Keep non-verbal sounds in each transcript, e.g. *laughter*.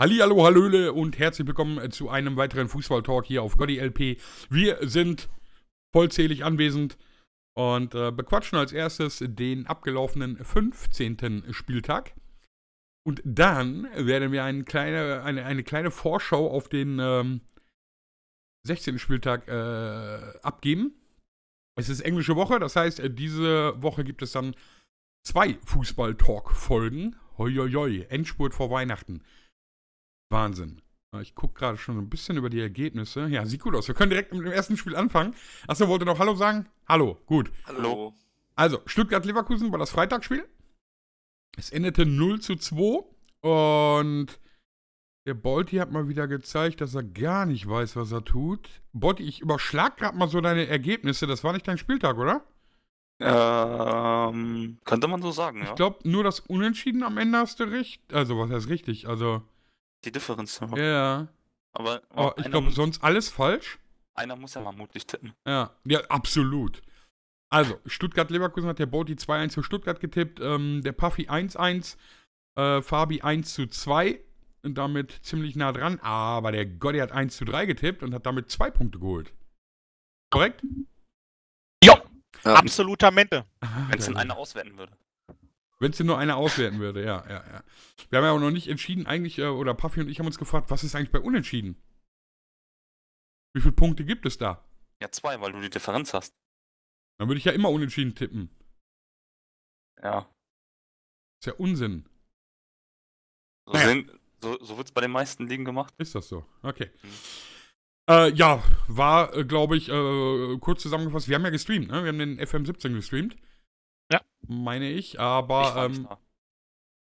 Hallihallo, Hallöle und herzlich willkommen äh, zu einem weiteren Fußballtalk hier auf Gotti LP. Wir sind vollzählig anwesend und äh, bequatschen als erstes den abgelaufenen 15. Spieltag. Und dann werden wir eine kleine, eine, eine kleine Vorschau auf den ähm, 16. Spieltag äh, abgeben. Es ist englische Woche, das heißt, äh, diese Woche gibt es dann zwei fußballtalk folgen Hoi, hoi, hoi, Endspurt vor Weihnachten. Wahnsinn. Ich gucke gerade schon ein bisschen über die Ergebnisse. Ja, sieht gut aus. Wir können direkt mit dem ersten Spiel anfangen. Achso, wollte noch Hallo sagen? Hallo, gut. Hallo. Also, Stuttgart-Leverkusen war das Freitagsspiel. Es endete 0 zu 2. Und der Bolti hat mal wieder gezeigt, dass er gar nicht weiß, was er tut. Bolti, ich überschlag gerade mal so deine Ergebnisse. Das war nicht dein Spieltag, oder? Ähm, könnte man so sagen, ja. Ich glaube, nur das Unentschieden am Ende hast du recht. Also, was heißt richtig? Also, die Difference. Ja. Yeah. Aber oh, ich glaube, sonst alles falsch. Einer muss ja mal mutig tippen. Ja, ja absolut. Also, Stuttgart-Leverkusen hat der Boti 2-1 für Stuttgart getippt, ähm, der Puffy 1-1, äh, Fabi 1 2 und damit ziemlich nah dran. Aber der Gotti hat 1 3 getippt und hat damit zwei Punkte geholt. Korrekt? Jo! Ja. Mente. Wenn es denn einer auswerten würde. Wenn es dir nur einer auswerten würde, ja, ja, ja. Wir haben ja auch noch nicht entschieden, eigentlich, äh, oder Puffy und ich haben uns gefragt, was ist eigentlich bei Unentschieden? Wie viele Punkte gibt es da? Ja, zwei, weil du die Differenz hast. Dann würde ich ja immer Unentschieden tippen. Ja. Ist ja Unsinn. So, naja. so, so wird es bei den meisten Ligen gemacht. Ist das so? Okay. Mhm. Äh, ja, war, äh, glaube ich, äh, kurz zusammengefasst, wir haben ja gestreamt, ne? Wir haben den FM17 gestreamt. Ja. Meine ich, aber ich ähm,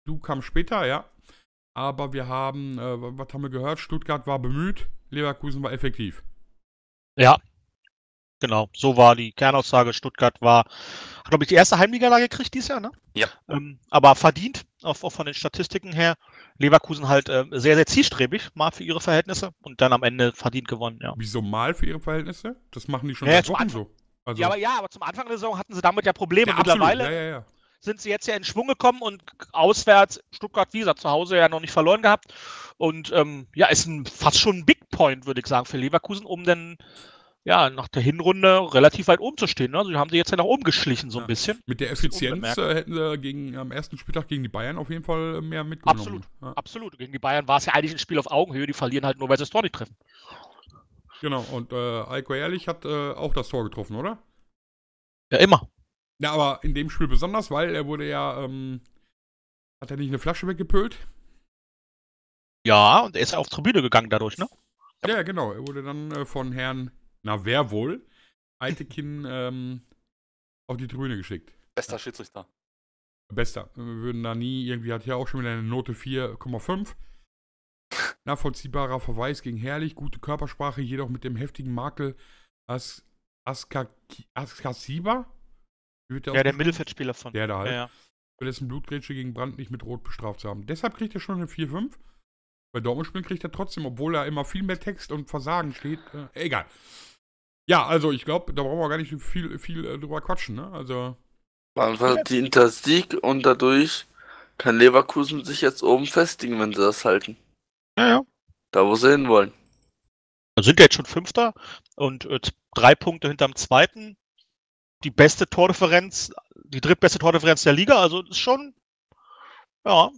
du kamst später, ja. Aber wir haben, äh, was haben wir gehört? Stuttgart war bemüht, Leverkusen war effektiv. Ja. Genau, so war die Kernaussage. Stuttgart war, hat, glaube ich, die erste Heimligalage gekriegt dieses Jahr, ne? Ja. Ähm, aber verdient, auch, auch von den Statistiken her. Leverkusen halt äh, sehr, sehr zielstrebig, mal für ihre Verhältnisse und dann am Ende verdient gewonnen, ja. Wieso mal für ihre Verhältnisse? Das machen die schon ja, seit Wochen so. Also ja, aber ja, aber zum Anfang der Saison hatten sie damit ja Probleme. Ja, Mittlerweile ja, ja, sind sie jetzt ja in Schwung gekommen und auswärts Stuttgart wieser zu Hause ja noch nicht verloren gehabt. Und ähm, ja, ist ein, fast schon ein Big Point, würde ich sagen, für Leverkusen, um dann ja, nach der Hinrunde relativ weit oben zu stehen. Ne? Also haben sie jetzt ja nach oben geschlichen, so ein bisschen. Mit der Effizienz äh, hätten sie gegen, am ersten Spieltag gegen die Bayern auf jeden Fall mehr mitgenommen. Absolut, ja. absolut. Gegen die Bayern war es ja eigentlich ein Spiel auf Augenhöhe, die verlieren halt nur, weil sie das Tor nicht treffen. Genau, und äh, Eiko Ehrlich hat äh, auch das Tor getroffen, oder? Ja, immer. Ja, aber in dem Spiel besonders, weil er wurde ja, ähm, hat er nicht eine Flasche weggepölt? Ja, und er ist auf Tribüne gegangen dadurch, ne? Ja, genau. Er wurde dann äh, von Herrn, na wer wohl, Eitekin *laughs* ähm, auf die Tribüne geschickt. Bester Schiedsrichter. Bester. Wir würden da nie, irgendwie hat er auch schon wieder eine Note 4,5. Nachvollziehbarer Verweis gegen Herrlich, gute Körpersprache, jedoch mit dem heftigen Makel As Askasiba? As ja, der Mittelfeldspieler von. Der da halt. Ja, ja. Für dessen Blutgrätsche gegen Brand nicht mit Rot bestraft zu haben. Deshalb kriegt er schon eine 4-5. Bei Dortmund spielen kriegt er trotzdem, obwohl er immer viel mehr Text und Versagen steht. Äh, egal. Ja, also ich glaube, da brauchen wir gar nicht viel, viel äh, drüber quatschen, ne? Also. Man verdient das Sieg und dadurch kann Leverkusen sich jetzt oben festigen, wenn sie das halten. Ja, ja. Da, wo sie hinwollen. Da sind jetzt schon Fünfter und äh, drei Punkte hinterm zweiten. Die beste Tordifferenz, die drittbeste Tordifferenz der Liga, also ist schon, ja,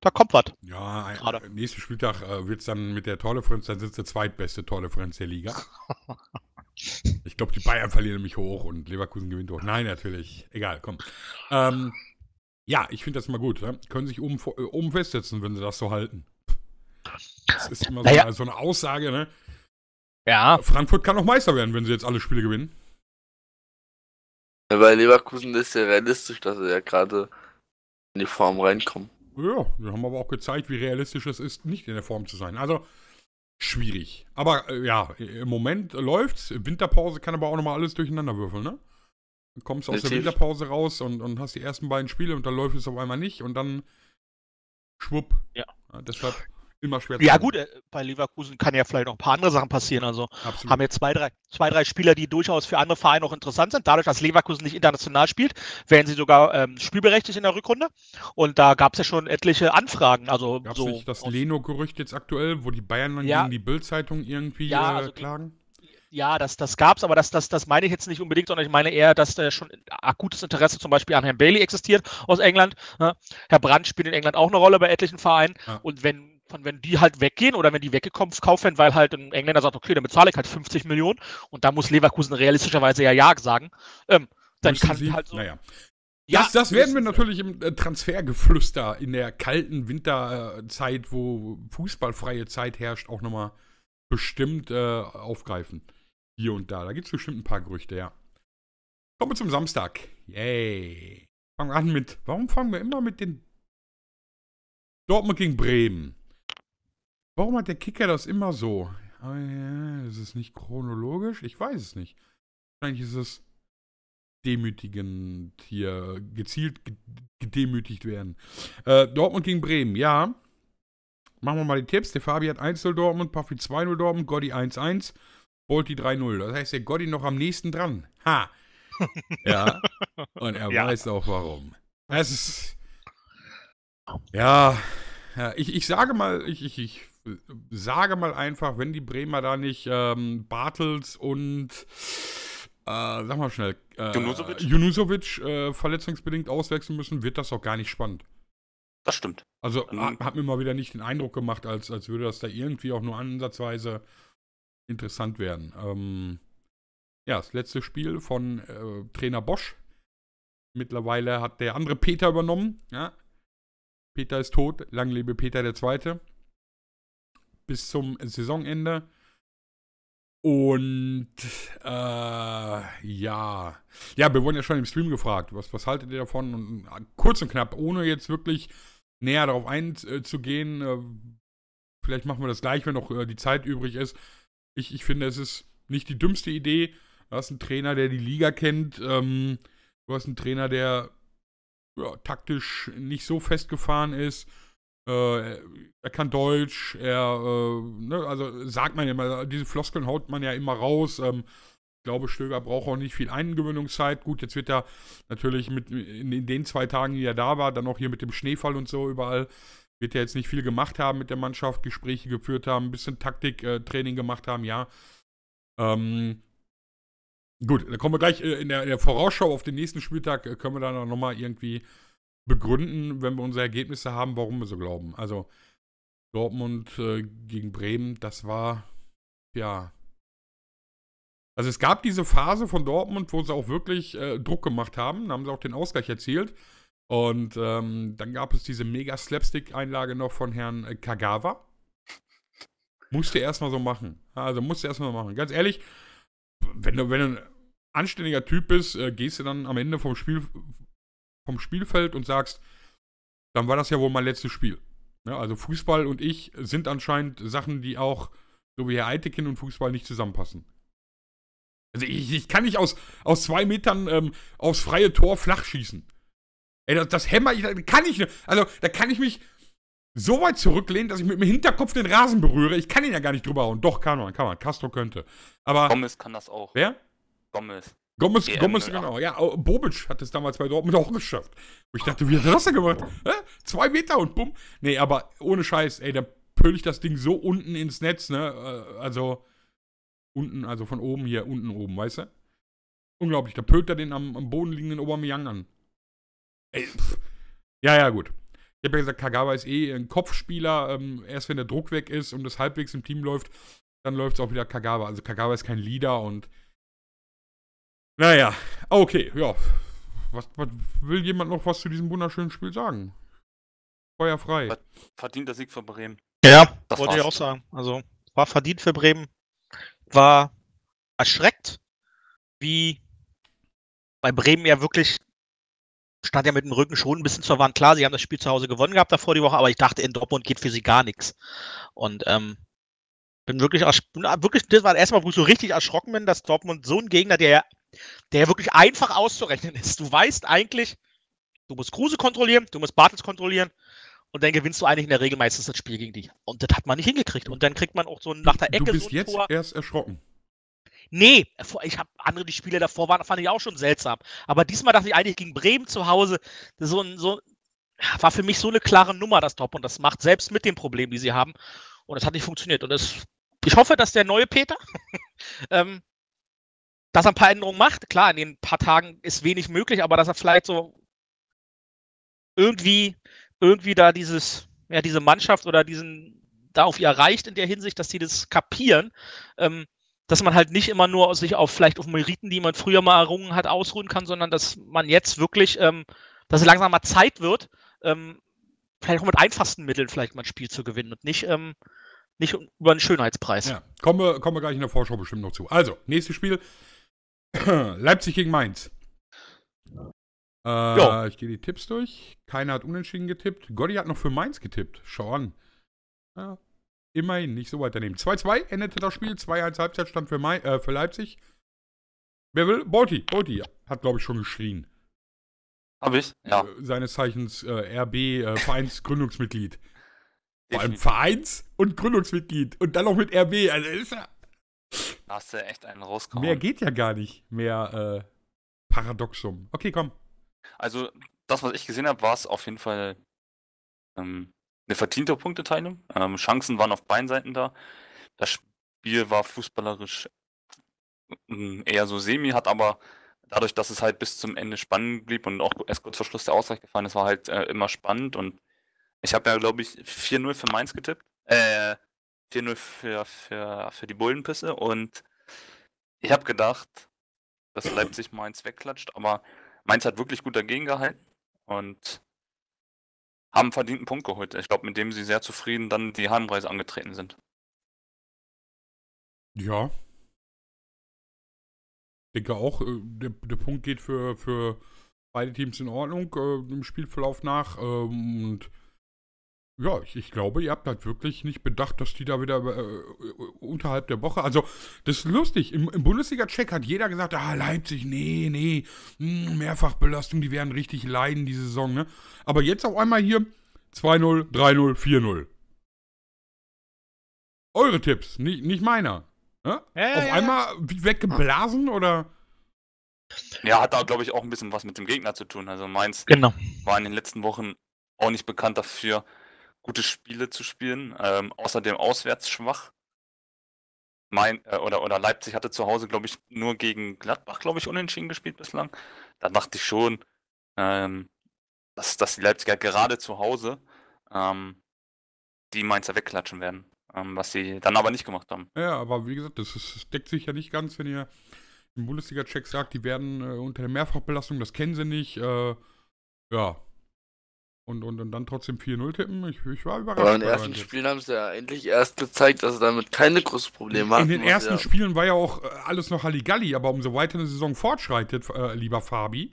da kommt was. Ja, Gerade. Äh, nächsten Spieltag äh, wird es dann mit der Tordifferenz, dann sitzt die zweitbeste Tordifferenz der Liga. *laughs* ich glaube, die Bayern verlieren nämlich hoch und Leverkusen gewinnt hoch. Nein, natürlich. Egal, komm. Ähm, ja, ich finde das mal gut. Ne? Können sich oben, oben äh, festsetzen, wenn sie das so halten. Das ist immer so, naja. eine, so eine Aussage, ne? Ja. Frankfurt kann auch Meister werden, wenn sie jetzt alle Spiele gewinnen. Ja, weil Leverkusen ist ja realistisch, dass sie ja gerade in die Form reinkommen. Ja, wir haben aber auch gezeigt, wie realistisch es ist, nicht in der Form zu sein. Also, schwierig. Aber äh, ja, im Moment läuft's. Winterpause kann aber auch nochmal alles durcheinander würfeln, ne? Du kommst aus Natürlich. der Winterpause raus und, und hast die ersten beiden Spiele und dann läuft es auf einmal nicht und dann schwupp. Ja. ja deshalb. Immer schwer ja gut, äh, bei Leverkusen kann ja vielleicht noch ein paar andere Sachen passieren. Also Absolut. haben wir zwei drei, zwei, drei Spieler, die durchaus für andere Vereine auch interessant sind. Dadurch, dass Leverkusen nicht international spielt, werden sie sogar ähm, spielberechtigt in der Rückrunde. Und da gab es ja schon etliche Anfragen. Also gab so nicht das Leno-Gerücht jetzt aktuell, wo die Bayern dann ja. gegen die Bild-Zeitung irgendwie ja, äh, also klagen? ja, das, das gab es, aber das, das, das meine ich jetzt nicht unbedingt, sondern ich meine eher, dass da äh, schon akutes Interesse zum Beispiel an Herrn Bailey existiert aus England. Ne? Herr Brandt spielt in England auch eine Rolle bei etlichen Vereinen. Ja. Und wenn und wenn die halt weggehen oder wenn die weggekauft werden, weil halt ein Engländer sagt, okay, dann bezahle ich halt 50 Millionen und da muss Leverkusen realistischerweise ja Ja sagen, ähm, dann Müssen kann sie? halt so. Naja. Ja, das, das werden wir natürlich im äh, Transfergeflüster in der kalten Winterzeit, wo fußballfreie Zeit herrscht, auch nochmal bestimmt äh, aufgreifen. Hier und da. Da gibt es bestimmt ein paar Gerüchte, ja. Kommen wir zum Samstag. Yay. Fangen wir an mit. Warum fangen wir immer mit den Dortmund gegen Bremen? Warum hat der Kicker das immer so? Ah, ist es nicht chronologisch? Ich weiß es nicht. Wahrscheinlich ist es demütigend hier, gezielt gedemütigt werden. Äh, Dortmund gegen Bremen, ja. Machen wir mal die Tipps. Der Fabi hat 1-0 Dortmund, Puffy 2-0 Dortmund, Gotti 1-1, Bolti 3-0. Das heißt, der Gotti noch am nächsten dran. Ha! *laughs* ja. Und er ja. weiß auch warum. Es ist. Ja. ja ich, ich sage mal, ich, ich, ich sage mal einfach, wenn die Bremer da nicht ähm, Bartels und äh, sag mal schnell, äh, Junusovic, Junusovic äh, verletzungsbedingt auswechseln müssen, wird das auch gar nicht spannend. Das stimmt. Also hat, hat mir mal wieder nicht den Eindruck gemacht, als, als würde das da irgendwie auch nur ansatzweise interessant werden. Ähm, ja, das letzte Spiel von äh, Trainer Bosch. Mittlerweile hat der andere Peter übernommen. Ja? Peter ist tot. Lang lebe Peter der Zweite bis zum Saisonende. Und äh, ja. Ja, wir wurden ja schon im Stream gefragt, was, was haltet ihr davon? Und äh, kurz und knapp, ohne jetzt wirklich näher darauf einzugehen, äh, vielleicht machen wir das gleich, wenn noch äh, die Zeit übrig ist. Ich, ich finde, es ist nicht die dümmste Idee. Du hast einen Trainer, der die Liga kennt. Ähm, du hast einen Trainer, der ja, taktisch nicht so festgefahren ist. Äh, er kann Deutsch, er, äh, ne, also sagt man ja immer, diese Floskeln haut man ja immer raus. Ähm, ich glaube, Stöger braucht auch nicht viel Eingewöhnungszeit. Gut, jetzt wird er natürlich mit in, in, den zwei Tagen, die er da war, dann auch hier mit dem Schneefall und so überall, wird er jetzt nicht viel gemacht haben mit der Mannschaft, Gespräche geführt haben, ein bisschen Taktiktraining äh, gemacht haben, ja. Ähm, gut, da kommen wir gleich äh, in der, in, der, Vorausschau auf den nächsten Spieltag, äh, können wir dann auch nochmal irgendwie begründen, wenn wir unsere Ergebnisse haben, warum wir so glauben. Also Dortmund äh, gegen Bremen, das war, ja. Also es gab diese Phase von Dortmund, wo sie auch wirklich äh, Druck gemacht haben, da haben sie auch den Ausgleich erzielt. Und ähm, dann gab es diese mega Slapstick-Einlage noch von Herrn äh, Kagawa. Musste erstmal so machen. Also musste erstmal so machen. Ganz ehrlich, wenn du, wenn du ein anständiger Typ bist, äh, gehst du dann am Ende vom Spiel vom Spielfeld und sagst, dann war das ja wohl mein letztes Spiel. Ja, ne, also Fußball und ich sind anscheinend Sachen, die auch, so wie Herr Eitekin und Fußball, nicht zusammenpassen. Also ich, ich kann nicht aus, aus zwei Metern ähm, aufs freie Tor flach schießen. Ey, das, das hämmer ich, da kann ich, ne, also da kann ich mich so weit zurücklehnen, dass ich mit dem Hinterkopf den Rasen berühre. Ich kann ihn ja gar nicht drüber hauen. Doch, kann man, kann man. Castro könnte. Aber. Gomez kann das auch. Wer? Gomez. Gomez, in, Gomez, genau. genau. Ja, Bobic hat es damals bei Dortmund auch geschafft. Und ich dachte, wie hat er das denn gemacht? Hä? Zwei Meter und bumm. Nee, aber ohne Scheiß, ey, da pöll ich das Ding so unten ins Netz, ne? Äh, also, unten, also von oben hier, unten oben, weißt du? Unglaublich, da pölt er den am, am Boden liegenden Aubameyang an. Ey, pff. Ja, ja, gut. Ich habe ja gesagt, Kagawa ist eh ein Kopfspieler. Ähm, erst wenn der Druck weg ist und das halbwegs im Team läuft, dann läuft es auch wieder Kagawa. Also Kagawa ist kein Leader und naja, okay, ja. Was, was, will jemand noch was zu diesem wunderschönen Spiel sagen? Feuer frei. Verdienter Sieg für Bremen. Ja, das wollte war's. ich auch sagen. Also, war verdient für Bremen. War erschreckt, wie bei Bremen ja wirklich stand ja mit dem Rücken schon ein bisschen zur Wand. Klar, sie haben das Spiel zu Hause gewonnen gehabt davor die Woche, aber ich dachte, in Dortmund geht für sie gar nichts. Und ähm, bin wirklich, bin wirklich, das war das erste Mal, wo ich so richtig erschrocken bin, dass Dortmund so ein Gegner, der ja der wirklich einfach auszurechnen ist. Du weißt eigentlich, du musst Kruse kontrollieren, du musst Bartels kontrollieren und dann gewinnst du eigentlich in der Regel meistens das Spiel gegen dich. Und das hat man nicht hingekriegt. Und dann kriegt man auch so nach der Ecke. Du bist so ein jetzt Tor. erst erschrocken. Nee, ich habe andere die Spiele davor waren, fand ich auch schon seltsam. Aber diesmal dachte ich eigentlich gegen Bremen zu Hause, so ein, so, war für mich so eine klare Nummer das Top und das macht selbst mit dem Problem, die sie haben. Und es hat nicht funktioniert. Und es, ich hoffe, dass der neue Peter *laughs* ähm, dass er ein paar Änderungen macht, klar, in den paar Tagen ist wenig möglich, aber dass er vielleicht so irgendwie, irgendwie da dieses, ja, diese Mannschaft oder diesen da auf ihr erreicht in der Hinsicht, dass die das kapieren, ähm, dass man halt nicht immer nur sich auf vielleicht auf Meriten, die man früher mal errungen hat, ausruhen kann, sondern dass man jetzt wirklich, ähm, dass es langsam mal Zeit wird, ähm, vielleicht auch mit einfachsten Mitteln vielleicht mal ein Spiel zu gewinnen und nicht, ähm, nicht über einen Schönheitspreis. Ja, kommen wir, kommen wir gleich in der Vorschau bestimmt noch zu. Also, nächstes Spiel, *coughs* Leipzig gegen Mainz. Äh, ich gehe die Tipps durch. Keiner hat unentschieden getippt. Gotti hat noch für Mainz getippt. Schau an. Ja, immerhin nicht so weit daneben. 2-2 endete das Spiel. 2-1 Halbzeitstand für, Mai, äh, für Leipzig. Wer will? Bolti. Bolti hat, glaube ich, schon geschrien. Hab ich? Ja. Äh, seines Zeichens äh, RB äh, Vereinsgründungsmitglied. Vor allem Vereins- und Gründungsmitglied. Und dann noch mit RB. Also ist ja da hast du echt einen rausgehauen. Mehr geht ja gar nicht. Mehr äh, Paradoxum. Okay, komm. Also, das, was ich gesehen habe, war es auf jeden Fall ähm, eine verdiente Punkteteilung. Ähm, Chancen waren auf beiden Seiten da. Das Spiel war fußballerisch ähm, eher so semi, hat aber dadurch, dass es halt bis zum Ende spannend blieb und auch erst kurz vor Schluss der Ausgleich gefallen ist, war halt äh, immer spannend und ich habe ja, glaube ich, 4-0 für Mainz getippt. Äh, 4-0 für, für, für die Bullenpisse und ich habe gedacht, dass Leipzig Mainz wegklatscht, aber Mainz hat wirklich gut dagegen gehalten und haben verdienten Punkt geholt. Ich glaube, mit dem sie sehr zufrieden dann die Heimreise angetreten sind. Ja. Ich denke auch, äh, der, der Punkt geht für, für beide Teams in Ordnung, äh, dem Spielverlauf nach. Äh, und ja, ich, ich, glaube, ihr habt halt wirklich nicht bedacht, dass die da wieder äh, äh, unterhalb der Woche. Also, das ist lustig. Im, im Bundesliga-Check hat jeder gesagt: Ah, Leipzig, nee, nee, hm, Mehrfachbelastung, die werden richtig leiden, diese Saison. Ne? Aber jetzt auf einmal hier 2-0, 3-0, 4-0. Eure Tipps, nicht, nicht meiner. Ne? Ja, auf ja, einmal ja. weggeblasen oder. Ja, hat da, glaube ich, auch ein bisschen was mit dem Gegner zu tun. Also, Mainz genau. war in den letzten Wochen auch nicht bekannt dafür gute Spiele zu spielen. Ähm, außerdem auswärts schwach. Mein, äh, oder, oder Leipzig hatte zu Hause, glaube ich, nur gegen Gladbach, glaube ich, unentschieden gespielt bislang. Da dachte ich schon, ähm, dass, dass die Leipziger halt gerade zu Hause ähm, die Mainzer wegklatschen werden. Ähm, was sie dann aber nicht gemacht haben. Ja, aber wie gesagt, das, ist, das deckt sich ja nicht ganz, wenn ihr im Bundesliga-Check sagt, die werden äh, unter der Mehrfachbelastung, das kennen sie nicht. Äh, ja, und, und, und dann trotzdem 4-0 tippen. Ich, ich war überrascht. Aber in den ersten jetzt. Spielen haben sie ja endlich erst gezeigt, dass sie damit keine großen Probleme hatten. In den ersten ja. Spielen war ja auch äh, alles noch Halligalli, aber umso weiter eine Saison fortschreitet, äh, lieber Fabi,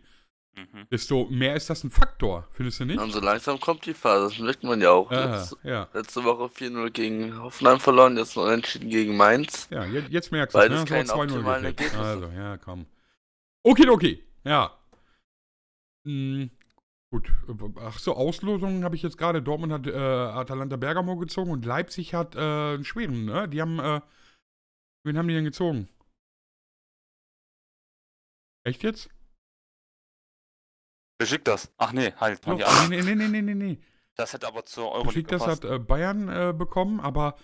mhm. desto mehr ist das ein Faktor, findest du nicht? Und so langsam kommt die Phase, das merkt man ja auch. Ah, letzte, ja. letzte Woche 4-0 gegen Hoffenheim verloren, jetzt noch entschieden gegen Mainz. Ja, jetzt, jetzt merkst du es, ne? Keine optimalen Ergebnisse. Also, ja, komm. Okay, okay, ja. Hm. Gut, äh, ach so, Auslosungen habe ich jetzt gerade. Dortmund hat äh, Atalanta Bergamo gezogen und Leipzig hat äh, Schweden, ne? Die haben, äh, wen haben die denn gezogen? Echt jetzt? Beschickt das. Ach nee, halt. Doch, ja. nee, nee, nee, nee, nee, nee. Das hätte aber zur Euroleague gepasst. das hat äh, Bayern äh, bekommen, aber...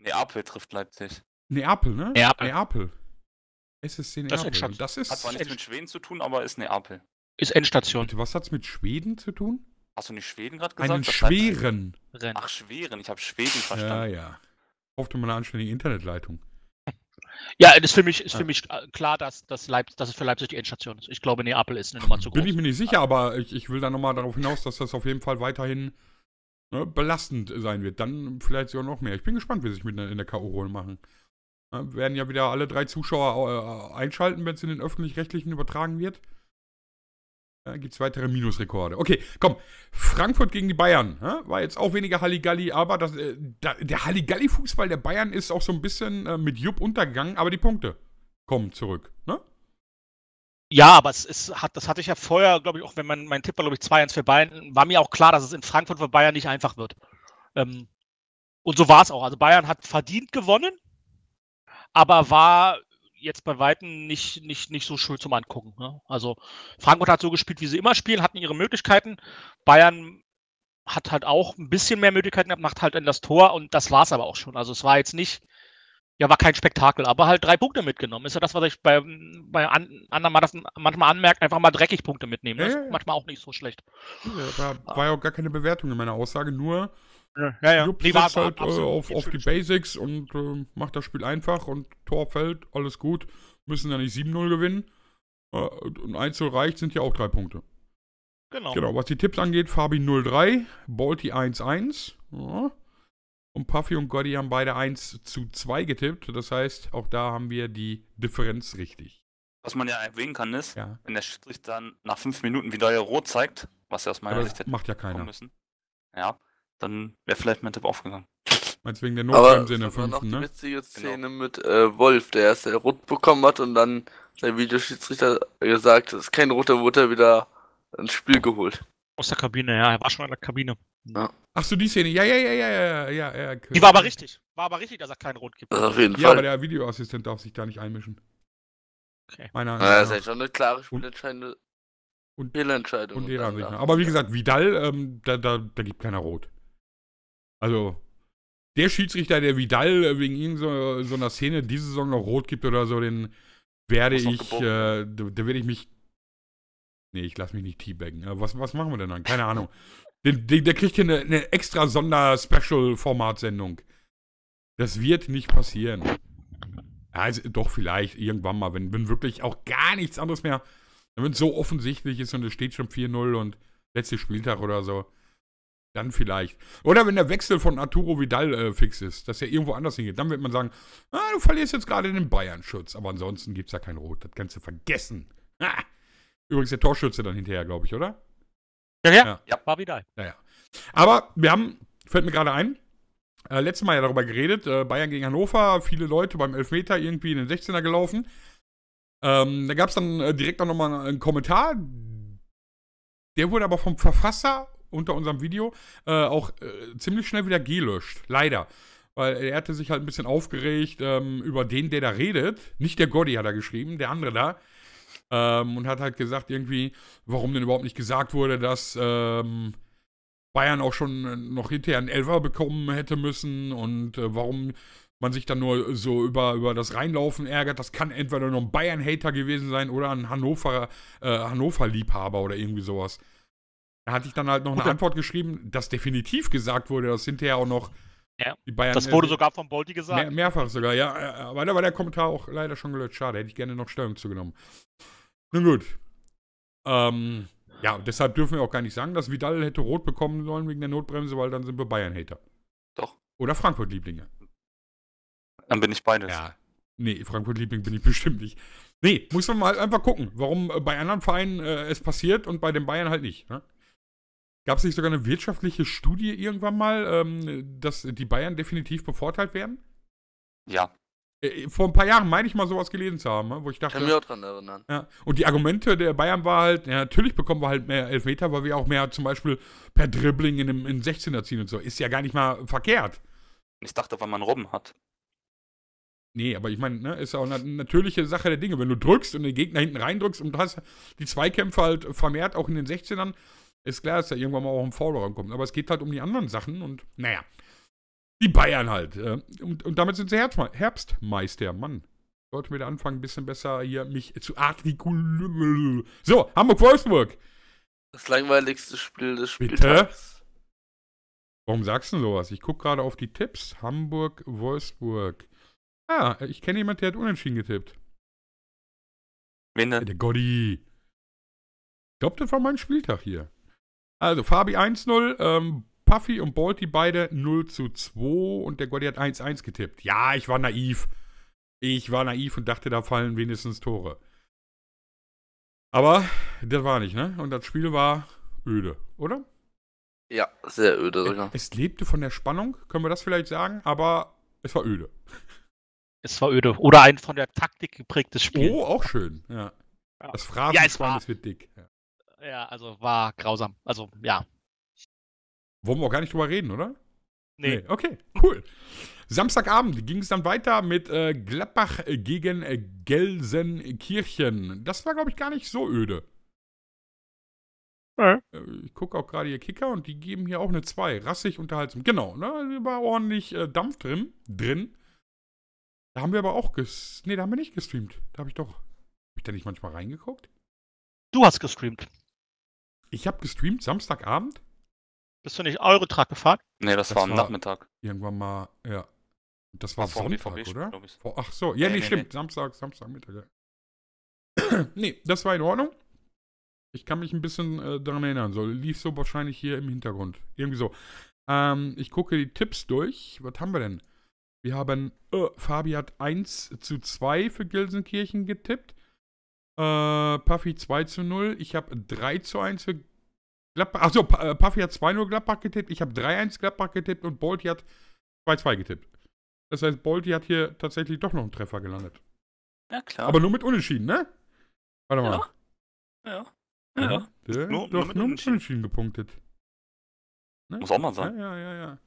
Neapel trifft Leipzig. Neapel, ne? Neapel. Neapel. SSC Neapel. Das ist, das ist hat zwar nichts mit Schweden zu tun, aber ist Neapel. Ist Endstation. Und was hat's mit Schweden zu tun? Hast du nicht Schweden gerade gesagt? Einen das schweren. Heißt, ach, schweren. Ich habe Schweden verstanden. Ja, ja. Hoffte mal eine anständige Internetleitung. Ja, ist für mich, ist für mich äh, klar, dass, dass, Leipzig, dass es für Leipzig die Endstation ist. Ich glaube, Neapel ist eine Nummer zu groß. Bin ich mir nicht sicher, aber ich, ich will da nochmal darauf hinaus, dass das auf jeden Fall weiterhin ne, belastend sein wird. Dann vielleicht sogar noch mehr. Ich bin gespannt, wie sich mit in der K.O. machen. Ne, werden ja wieder alle drei Zuschauer äh, einschalten, wenn es in den öffentlich-rechtlichen übertragen wird. Ja, äh, Gibt es weitere Minusrekorde. Okay, komm. Frankfurt gegen die Bayern. Ja, war jetzt auch weniger Halligalli, aber das, äh, da, der Halligalli-Fußball der Bayern ist auch so ein bisschen äh, mit Jupp untergegangen, aber die Punkte kommen zurück. Ne? Ja, aber es, es hat, das hatte ich ja vorher, glaube ich, auch wenn man mein Tipp war, glaube ich, 2-1 für Bayern, war mir auch klar, dass es in Frankfurt für Bayern nicht einfach wird. Ähm, und so war es auch. Also Bayern hat verdient gewonnen, aber war jetzt bei Weitem nicht, nicht, nicht so schön zum Angucken. Ne? Also Frankfurt hat so gespielt, wie sie immer spielen, hatten ihre Möglichkeiten. Bayern hat halt auch ein bisschen mehr Möglichkeiten gehabt, macht halt dann das Tor und das war es aber auch schon. Also es war jetzt nicht, ja, war kein Spektakel, aber halt drei Punkte mitgenommen. Ist ja das, was ich bei, bei an, anderen Mannschaften manchmal anmerkt, einfach mal dreckig Punkte mitnehmen. Das ne? ist manchmal auch nicht so schlecht. Ja, da war ja auch gar keine Bewertung in meiner Aussage, nur ja, ja. ja. Jupp Privat, halt äh, auf, auf die Basics und äh, macht das Spiel einfach und Tor fällt, alles gut. Müssen ja nicht 7-0 gewinnen. Äh, und Einzel reicht, sind ja auch drei Punkte. Genau. Genau, was die Tipps angeht, Fabi 0-3, Balti 1-1. Ja. Und Puffy und Gotti haben beide 1 zu 2 getippt. Das heißt, auch da haben wir die Differenz richtig. Was man ja erwähnen kann, ist, ja. wenn der Schiedsrichter nach 5 Minuten wieder rot zeigt, was er aus meiner Aber Sicht hätte macht ja keiner. müssen. Ja, dann wäre vielleicht mein Tipp aufgegangen. Meinst du wegen der Notbremse in der fünften, noch die ne? witzige genau. Szene genau. mit äh, Wolf, der erst rot bekommen hat und dann der Videoschiedsrichter gesagt, es ist kein roter, wurde er wieder ins Spiel geholt. Aus der Kabine, ja, er war schon in der Kabine. Ja. Ach so, die Szene, ja, ja, ja, ja, ja, ja, ja. Die war aber richtig, war aber richtig, dass er kein Rot gibt. Das auf jeden ja, Fall. aber der Videoassistent darf sich da nicht einmischen. Okay. Meiner Ansicht ja, Das ist ja schon eine klare Spielentscheidung. und, Fehlentscheidung. Und, und ihrer Aber wie gesagt, Vidal, ähm, da, da, da gibt keiner Rot. Also, der Schiedsrichter, der Vidal äh, wegen irgendeiner so, einer Szene diese Saison noch rot gibt oder so, den werde ich, äh, da, da werde ich mich. Nee, ich lasse mich nicht teabaggen. Äh, was, was machen wir denn dann? Keine Ahnung. Den, den, der kriegt hier eine, eine extra Sonder-Special-Format-Sendung. Das wird nicht passieren. Also, doch, vielleicht irgendwann mal, wenn, wenn wirklich auch gar nichts anderes mehr, wenn es so offensichtlich ist und es steht schon 4-0 und letzter Spieltag oder so. Dann vielleicht. Oder wenn der Wechsel von Arturo Vidal äh, fix ist, dass er irgendwo anders hingeht, dann wird man sagen, ah, du verlierst jetzt gerade den Bayern-Schutz. Aber ansonsten gibt es ja kein Rot. Das kannst du vergessen. Ah! Übrigens der Torschütze dann hinterher, glaube ich, oder? Ja, ja. ja. ja war Vidal. Ja, ja. Aber wir haben, fällt mir gerade ein, äh, letztes Mal ja darüber geredet, äh, Bayern gegen Hannover, viele Leute beim Elfmeter irgendwie in den 16er gelaufen. Ähm, da gab es dann äh, direkt auch nochmal einen Kommentar. Der wurde aber vom Verfasser unter unserem Video äh, auch äh, ziemlich schnell wieder gelöscht. Leider. Weil er hatte sich halt ein bisschen aufgeregt ähm, über den, der da redet. Nicht der Gotti hat er geschrieben, der andere da. Ähm, und hat halt gesagt irgendwie, warum denn überhaupt nicht gesagt wurde, dass ähm, Bayern auch schon äh, noch hinterher einen Elfer bekommen hätte müssen und äh, warum man sich dann nur so über, über das Reinlaufen ärgert. Das kann entweder nur ein Bayern-Hater gewesen sein oder ein äh, Hannover-Liebhaber äh, Hannover oder irgendwie sowas. Da hatte ich dann halt noch eine Antwort geschrieben, dass definitiv gesagt wurde, dass hinterher auch noch ja, die Bayern. Das wurde äh, sogar von Bolti gesagt. Mehr, mehrfach sogar, ja. Aber da war der Kommentar auch leider schon gelöscht. Schade, hätte ich gerne noch Stellung zugenommen. Nun gut. Ähm, ja, deshalb dürfen wir auch gar nicht sagen, dass Vidal hätte rot bekommen sollen wegen der Notbremse, weil dann sind wir Bayern-Hater. Doch. Oder Frankfurt-Lieblinge. Dann bin ich beides. Ja. Nee, Frankfurt-Liebling bin ich bestimmt nicht. Nee, muss man mal einfach gucken, warum bei anderen Vereinen äh, es passiert und bei den Bayern halt nicht. Ne? Gab es nicht sogar eine wirtschaftliche Studie irgendwann mal, ähm, dass die Bayern definitiv bevorteilt werden? Ja. Äh, äh, vor ein paar Jahren meine ich mal sowas gelesen zu haben, ne, wo ich dachte. Ich Kann mich auch dran erinnern. Ja. Und die Argumente der Bayern war halt, ja, natürlich bekommen wir halt mehr Elfmeter, weil wir auch mehr zum Beispiel per Dribbling in den in 16er ziehen und so. Ist ja gar nicht mal verkehrt. Ich dachte, weil man Robben hat. Nee, aber ich meine, ne, ist auch eine natürliche Sache der Dinge. Wenn du drückst und den Gegner hinten reindrückst und hast die Zweikämpfe halt vermehrt auch in den 16ern, ist klar, dass er irgendwann mal auch im Foul rankommt. Aber es geht halt um die anderen Sachen und naja. Die Bayern halt. Äh, und, und damit sind sie Herbstmeister. Mann. Sollte mir wieder anfangen, ein bisschen besser hier mich zu artikulieren. So, Hamburg-Wolfsburg. Das langweiligste Spiel des Spiels. Bitte? Warum sagst du denn sowas? Ich gucke gerade auf die Tipps. Hamburg-Wolfsburg. Ah, ich kenne jemanden, der hat unentschieden getippt. Wen denn? Der Gotti. Ich glaube, das war mein Spieltag hier. Also Fabi 1-0, ähm, Puffy und Balti beide 0 zu 2 und der Gotti hat 1-1 getippt. Ja, ich war naiv. Ich war naiv und dachte, da fallen wenigstens Tore. Aber das war nicht, ne? Und das Spiel war öde, oder? Ja, sehr öde sogar. Es, lebte von der Spannung, können wir das vielleicht sagen, aber es war öde. Es war öde. Oder ein von der Taktik geprägtes Spiel. Oh, auch schön. Ja. ja. Das Phrasenschwein, ja, es war, wird dick. Ja. Ja, also war grausam. Also, ja. Wollen wir auch gar nicht drüber reden, oder? Nee. nee. Okay, cool. Samstagabend ging es dann weiter mit äh, Gladbach gegen äh, Gelsenkirchen. Das war, glaube ich, gar nicht so öde. Ja. Äh, ich gucke auch gerade hier Kicker und die geben hier auch eine 2. Rassig, unterhaltsam. Genau, ne? war ordentlich äh, Dampf drin, drin. Da haben wir aber auch ges... Ne, da haben wir nicht gestreamt. Da habe ich doch... Habe ich da nicht manchmal reingeguckt? Du hast gestreamt. Ich habe gestreamt Samstagabend. Bist du nicht Eurotrack gefahren? Nee, das, das war am Nachmittag. Irgendwann mal, ja. Das war, war Sonntag, BVB, oder? Vor, ach so, ja, nee, nee, nee stimmt. Nee. Samstag, Samstagmittag, ja. *clears throat* nee, das war in Ordnung. Ich kann mich ein bisschen äh, daran erinnern. So, lief so wahrscheinlich hier im Hintergrund. Irgendwie so. Ähm, ich gucke die Tipps durch. Was haben wir denn? Wir haben, äh, Fabi hat 1 zu 2 für Gelsenkirchen getippt. Äh, Puffy 2 zu 0. Ich habe 3 zu 1 für Gladbach. Achso, äh, Puffy hat 2-0 Gladbach getippt. Ich habe 3-1 Gladbach getippt und Bolti hat 2-2 getippt. Das heißt, Bolti hat hier tatsächlich doch noch einen Treffer gelandet. Ja, klar. Aber nur mit Unentschieden, ne? Warte mal. Ja. Ja. ja. ja. nur, doch nur mit, nur Unentschieden gepunktet. Ne? Muss auch mal sein. Ja, ja, ja.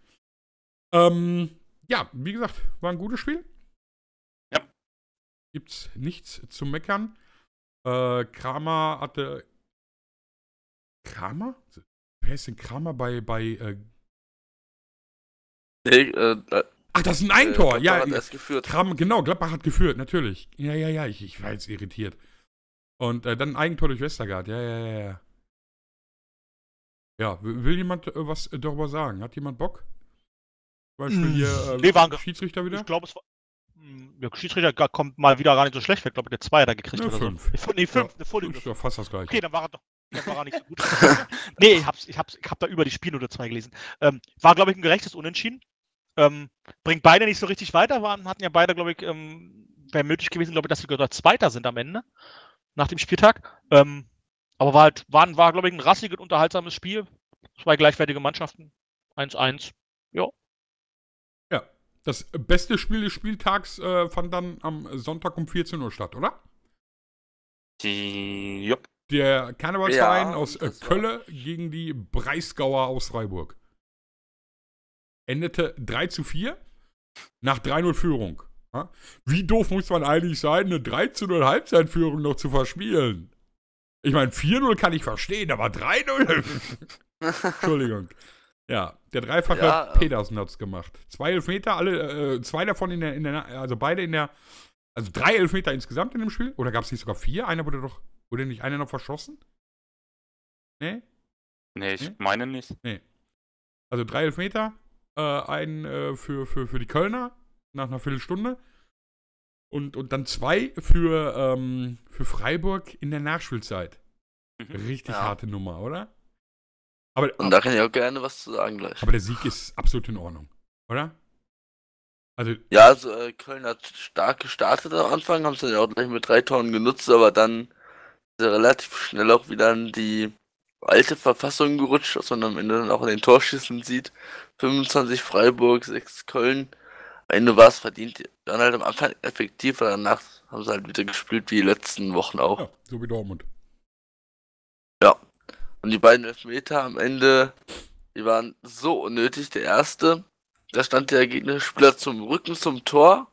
Ja. Ähm, ja, wie gesagt, war ein gutes Spiel. Ja. Gibt's nichts zu meckern. Äh, Kramer hatte. Kramer? Wer ist denn Kramer bei. bei äh... Nee, äh, Ach, das ist ein Eintor! Äh, ja, hat erst geführt. Kramer, genau, Gladbach hat geführt, natürlich. Ja, ja, ja, ich, ich war jetzt irritiert. Und äh, dann ein Eigentor durch Westergaard, ja, ja, ja, ja. Ja, will jemand äh, was äh, darüber sagen? Hat jemand Bock? Zum Beispiel hm. hier äh, nee, Schiedsrichter wieder? Ich glaube, es war. Der Schiedsrichter kommt mal wieder gar nicht so schlecht weg. Ich glaube, der Zweier da er gekriegt. Ne, oder fünf. So. Ich, nee, fünf. Ja, eine ja fast das gleiche. Okay, dann war er doch. Das war gar nicht so gut. *laughs* nee, ich, habe ich, hab's, ich hab da über die Spielnote zwei gelesen. Ähm, war, glaube ich, ein gerechtes Unentschieden. Ähm, bringt beide nicht so richtig weiter. Waren, hatten ja beide, glaube ich, ähm, wäre möglich gewesen, glaube ich, dass sie sogar Zweiter sind am Ende. Nach dem Spieltag. Ähm, aber war, halt, war, war glaube ich, ein rassiges, unterhaltsames Spiel. Zwei gleichwertige Mannschaften. 1-1. Ja, das beste Spiel des Spieltags äh, fand dann am Sonntag um 14 Uhr statt, oder? Die, jupp. Der Karnevalsverein ja, aus äh, Kölle gegen die Breisgauer aus Freiburg. Endete 3 zu 4 nach 3-0 Führung. Wie doof muss man eigentlich sein, eine 13-0 Halbzeitführung noch zu verspielen? Ich meine, 4-0 kann ich verstehen, aber 3-0. *laughs* Entschuldigung. Ja, der Dreifache ja, ähm. Petersen hat es gemacht. Zwei Elfmeter, alle, äh, zwei davon in der, in der, also beide in der, also drei Elfmeter insgesamt in dem Spiel? Oder gab es nicht sogar vier? Einer wurde doch, wurde nicht einer noch verschossen? Nee? Nee, ich nee? meine nicht. Nee. Also drei Elfmeter, äh, einen äh, für, für, für die Kölner nach einer Viertelstunde und, und dann zwei für, ähm, für Freiburg in der Nachspielzeit. Mhm. Richtig ja. harte Nummer, oder? Aber, Und da kann ich auch gerne was zu sagen gleich. Aber der Sieg ist absolut in Ordnung, oder? Also, ja, also äh, Köln hat stark gestartet am Anfang, haben sie dann ja auch gleich mit drei Toren genutzt, aber dann ist er relativ schnell auch wieder in die alte Verfassung gerutscht, was man am Ende dann auch in den Torschüssen sieht. 25 Freiburg, 6 Köln. Am Ende war es verdient. Dann halt am Anfang effektiv, aber danach haben sie halt wieder gespielt wie die letzten Wochen auch. Ja, so wie Dortmund. Ja. Und die beiden Elfmeter am Ende, die waren so unnötig. Der erste, da stand der Gegnerspieler zum Rücken zum Tor.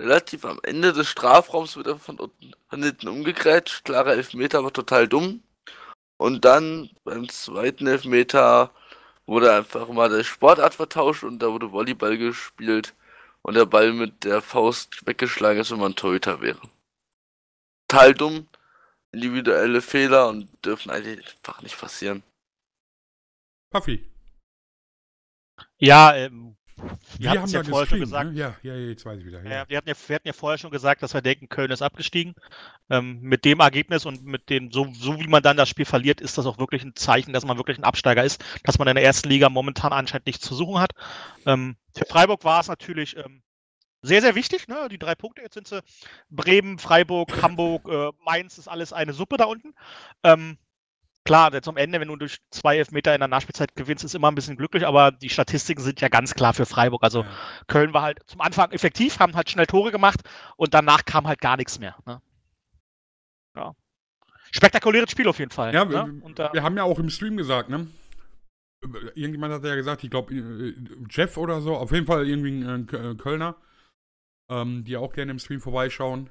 Relativ am Ende des Strafraums wird er von, unten, von hinten umgekrätscht. Klarer Elfmeter, aber total dumm. Und dann beim zweiten Elfmeter wurde einfach mal der Sportart vertauscht und da wurde Volleyball gespielt und der Ball mit der Faust weggeschlagen ist, wenn man Torhüter wäre. Total dumm individuelle Fehler und dürfen einfach nicht passieren. Puffy. Ja, ähm, wir, wir haben ja vorher schon gesagt. Ne? Ja, ja, jetzt weiß ich wieder. Ja. Äh, wir, hatten ja, wir hatten ja vorher schon gesagt, dass wir denken, Köln ist abgestiegen. Ähm, mit dem Ergebnis und mit dem, so, so wie man dann das Spiel verliert, ist das auch wirklich ein Zeichen, dass man wirklich ein Absteiger ist, dass man in der ersten Liga momentan anscheinend nichts zu suchen hat. Ähm, für Freiburg war es natürlich ähm, sehr, sehr wichtig, ne? Die drei Punkte. Jetzt sind sie Bremen, Freiburg, *laughs* Hamburg, äh, Mainz ist alles eine Suppe da unten. Ähm, klar, jetzt am Ende, wenn du durch zwei Elfmeter in der Nachspielzeit gewinnst, ist immer ein bisschen glücklich, aber die Statistiken sind ja ganz klar für Freiburg. Also ja. Köln war halt zum Anfang effektiv, haben halt schnell Tore gemacht und danach kam halt gar nichts mehr. Ne? Ja. Spektakuläres Spiel auf jeden Fall. Ja, ne? und, äh, wir haben ja auch im Stream gesagt, ne? Irgendjemand hat ja gesagt, ich glaube, äh, Jeff oder so, auf jeden Fall irgendwie ein äh, Kölner ähm, die auch gerne im Stream vorbeischauen,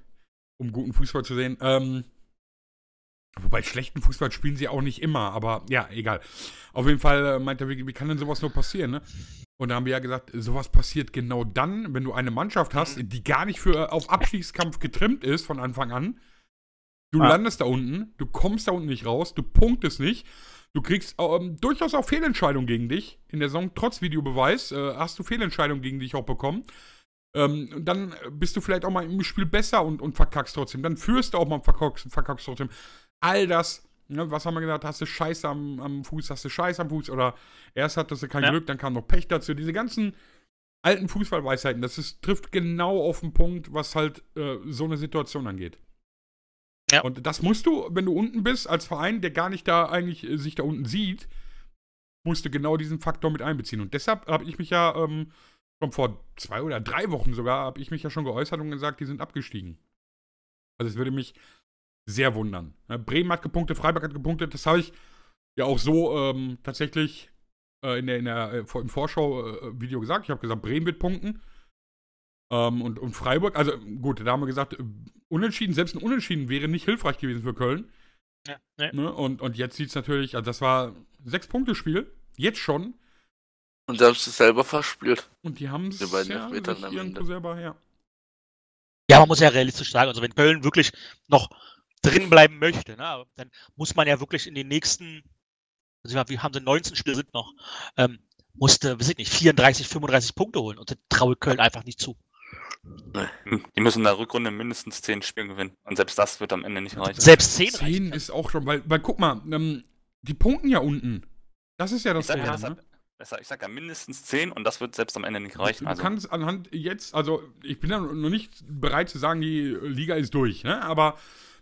um guten Fußball zu sehen. Ähm, wobei schlechten Fußball spielen sie auch nicht immer, aber ja, egal. Auf jeden Fall äh, meinte er, wie, wie kann denn sowas nur passieren, ne? Und da haben wir ja gesagt, sowas passiert genau dann, wenn du eine Mannschaft hast, mhm. die gar nicht für äh, auf Abstiegskampf getrimmt ist von Anfang an. Du ah. landest da unten, du kommst da unten nicht raus, du punktest nicht. Du kriegst ähm, durchaus auch Fehlentscheidungen gegen dich. In der Saison, trotz Videobeweis, äh, hast du Fehlentscheidungen gegen dich auch bekommen. Ähm, und dann bist du vielleicht auch mal im Spiel besser und, und verkackst trotzdem. Dann führst du auch mal und verkackst, verkackst trotzdem. All das Ne, was haben wir gesagt? Hast du Scheiße am, am, Fuß, hast du Scheiße am Fuß oder erst hattest du kein ja. Glück, dann kam noch Pech dazu. Diese ganzen alten Fußballweisheiten, das ist, trifft genau auf den Punkt, was halt äh, so eine Situation angeht. Ja. Und das musst du, wenn du unten bist, als Verein, der gar nicht da eigentlich äh, sich da unten sieht, musst du genau diesen Faktor mit einbeziehen. Und deshalb habe ich mich ja ähm, Schon vor zwei oder drei Wochen sogar habe ich mich ja schon geäußert und gesagt, die sind abgestiegen. Also es würde mich sehr wundern. Ne, Bremen hat gepunktet, Freiburg hat gepunktet. Das habe ich ja auch so ähm, tatsächlich äh, in der, in der, äh, im Vorschau-Video äh, gesagt. Ich habe gesagt, Bremen wird punkten. Ähm, und, und Freiburg, also gut, da haben wir gesagt, äh, Unentschieden, selbst ein Unentschieden wäre nicht hilfreich gewesen für Köln. Ja, ne. Ne? Und, und jetzt sieht es natürlich, also das war Sechs-Punkte-Spiel, jetzt schon. Und sie haben es selber verspielt. Und die haben es ja, ja irgendwo selber, ja. Ja, man muss ja realistisch sagen, also wenn Köln wirklich noch drin bleiben möchte, ne, dann muss man ja wirklich in den nächsten, also wir haben sie 19 Spiele sind noch, ähm, musste, weiß ich nicht, 34, 35 Punkte holen und das traue Köln einfach nicht zu. Die müssen in der Rückrunde mindestens 10 Spiele gewinnen und selbst das wird am Ende nicht reichen. Selbst 10? 10 ist auch schon, weil, weil guck mal, ähm, die punkten ja unten. Das ist ja das Problem. Ja, ne? ich sag ja mindestens 10 und das wird selbst am Ende nicht reichen. Du also. kannst anhand jetzt, also ich bin ja noch nicht bereit zu sagen, die Liga ist durch, ne? aber.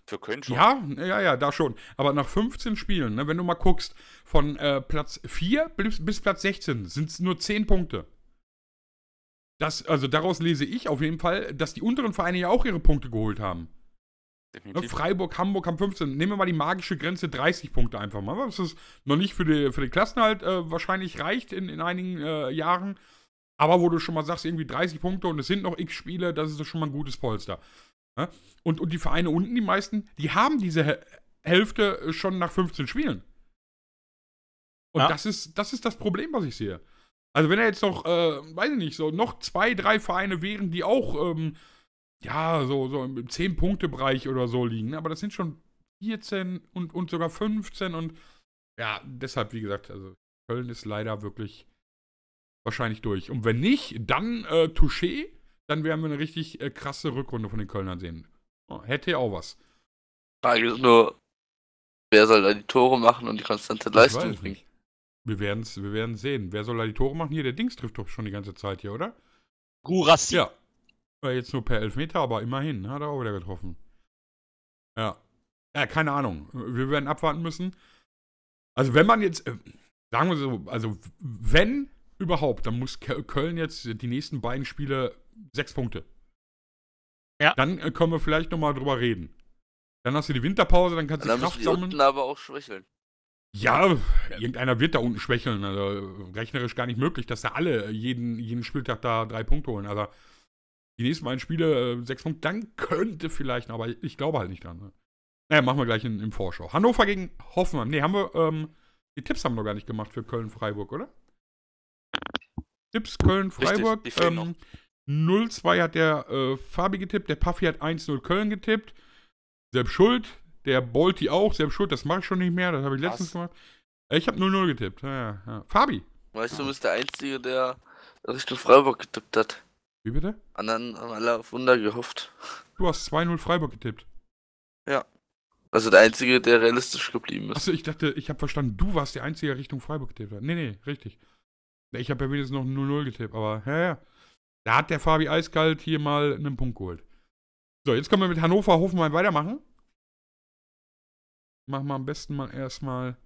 Für Köln schon. Ja, ja, ja, da schon. Aber nach 15 Spielen, ne, wenn du mal guckst, von äh, Platz 4 bis, bis Platz 16 sind es nur 10 Punkte. Das, also daraus lese ich auf jeden Fall, dass die unteren Vereine ja auch ihre Punkte geholt haben. Definitiv. Ne, Freiburg, Hamburg haben 15. Nehmen wir mal die magische Grenze 30 Punkte einfach mal. Was ne? ist noch nicht für, die, für den Klassenhalt äh, wahrscheinlich reicht in, in einigen äh, Jahren. Aber wo du schon mal sagst, irgendwie 30 Punkte und es sind noch x Spiele, das ist doch schon mal ein gutes Polster. Ja? Ne? Und, und die Vereine unten, die meisten, die haben diese Hälfte äh, schon nach 15 Spielen. Und ja. das, ist, das ist das Problem, was ich sehe. Also wenn er jetzt noch, äh, weiß ich nicht, so noch zwei, drei Vereine wären, die auch ähm, ja, so, so im 10-Punkte-Bereich oder so liegen. Ne? Aber das sind schon 14 und, und sogar 15 und ja, deshalb, wie gesagt, also Köln ist leider wirklich wahrscheinlich durch. Und wenn nicht, dann äh, Touché, dann werden wir eine richtig äh, krasse Rückrunde von den Kölnern sehen. Oh, hätte auch was. Frage ist nur, wer soll da die Tore machen und die konstante Leistung bringen? Wir werden es wir werden's sehen. Wer soll da die Tore machen? Hier, der Dings trifft doch schon die ganze Zeit hier, oder? Gurassi. Ja, Jetzt nur per Elfmeter, aber immerhin ne, hat er auch wieder getroffen. Ja. Ja, keine Ahnung. Wir werden abwarten müssen. Also, wenn man jetzt, äh, sagen wir so, also, wenn überhaupt, dann muss Köln jetzt die nächsten beiden Spiele sechs Punkte. Ja. Dann äh, können wir vielleicht nochmal drüber reden. Dann hast du die Winterpause, dann kannst dann du Kraft sammeln. Unten aber auch schwächeln. Ja, irgendeiner wird da unten schwächeln. Also rechnerisch gar nicht möglich, dass da alle jeden, jeden Spieltag da drei Punkte holen. Also die nächsten beiden Spiele äh, sechs Punkte, dann könnte vielleicht, aber ich glaube halt nicht dran. Ne? Naja, machen wir gleich in, im Vorschau. Hannover gegen Hoffenheim. Ne, haben wir, ähm, die Tipps haben wir noch gar nicht gemacht für Köln-Freiburg, oder? Tipps Köln-Freiburg. Ähm, 0-2 hat der äh, Fabi getippt, der Puffy hat 1-0 Köln getippt. Selbst schuld, der Bolti auch, selbst schuld, das mache ich schon nicht mehr, das habe ich letztens Was? gemacht. Äh, ich habe 0-0 getippt. Ja, ja. Fabi. Weißt du, du bist der Einzige, der Richtung Freiburg getippt hat. Wie bitte? Und dann haben alle auf Wunder gehofft. Du hast 2-0 Freiburg getippt. Ja. Also der Einzige, der realistisch geblieben ist. Achso, ich dachte, ich habe verstanden, du warst der Einzige, der Richtung Freiburg getippt hat. Nee, nee, richtig. Ich habe ja wenigstens noch 0-0 getippt, aber ja, ja. Da hat der Fabi Eiskalt hier mal einen Punkt geholt. So, jetzt können wir mit Hannover Hoffenheim weitermachen. Machen wir am besten mal erstmal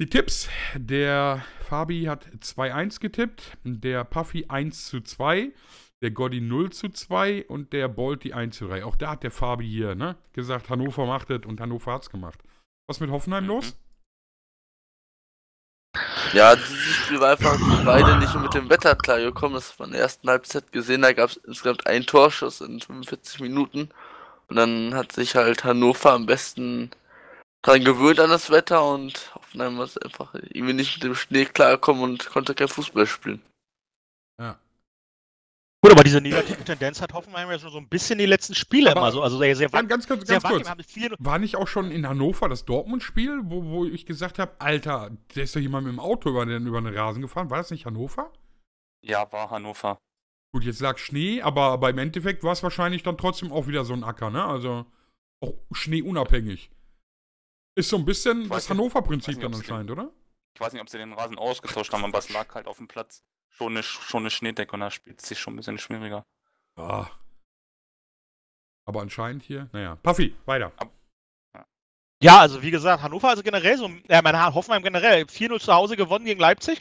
die Tipps. Der Fabi hat 2-1 getippt, der Puffy 1 zu 2, der Gotti 0 zu 2 und der Bolti 1 zu 3. Auch da hat der Fabi hier ne, gesagt, Hannover macht es und Hannover hat es gemacht. Was mit Hoffenheim mhm. los? Ja, dieses Spiel war einfach beide nicht mit dem Wetter klar gekommen. Das war in der ersten Halbzeit gesehen, da gab es insgesamt einen Torschuss in 45 Minuten. Und dann hat sich halt Hannover am besten dran gewöhnt an das Wetter und Nein, man ist einfach irgendwie nicht mit dem Schnee klarkommen und konnte kein Fußball spielen. Ja. Gut, aber diese negative Tendenz hat Hoffenheim ja schon so ein bisschen die letzten Spiele aber immer so. Also sehr, sehr ganz, ganz, ganz, sehr kurz. War nicht auch schon in Hannover das Dortmund-Spiel, wo, wo ich gesagt habe, Alter, da ist doch jemand mit dem Auto über den, über den Rasen gefahren. War das nicht Hannover? Ja, war Hannover. Gut, jetzt lag Schnee, aber, aber im Endeffekt war es wahrscheinlich dann trotzdem auch wieder so ein Acker, ne? Also auch schneeunabhängig. Ist so ein bisschen das Hannover-Prinzip dann anscheinend, oder? Ich weiß nicht, ob sie den Rasen ausgetauscht haben, aber es lag halt auf dem Platz schon eine, schon eine Schneedecke und da spielt es sich schon ein bisschen schwieriger. Ah. Aber anscheinend hier, naja. Puffy, weiter. Ab ja, also wie gesagt, Hannover also generell so, ja, mein Hoffenheim generell 4-0 zu Hause gewonnen gegen Leipzig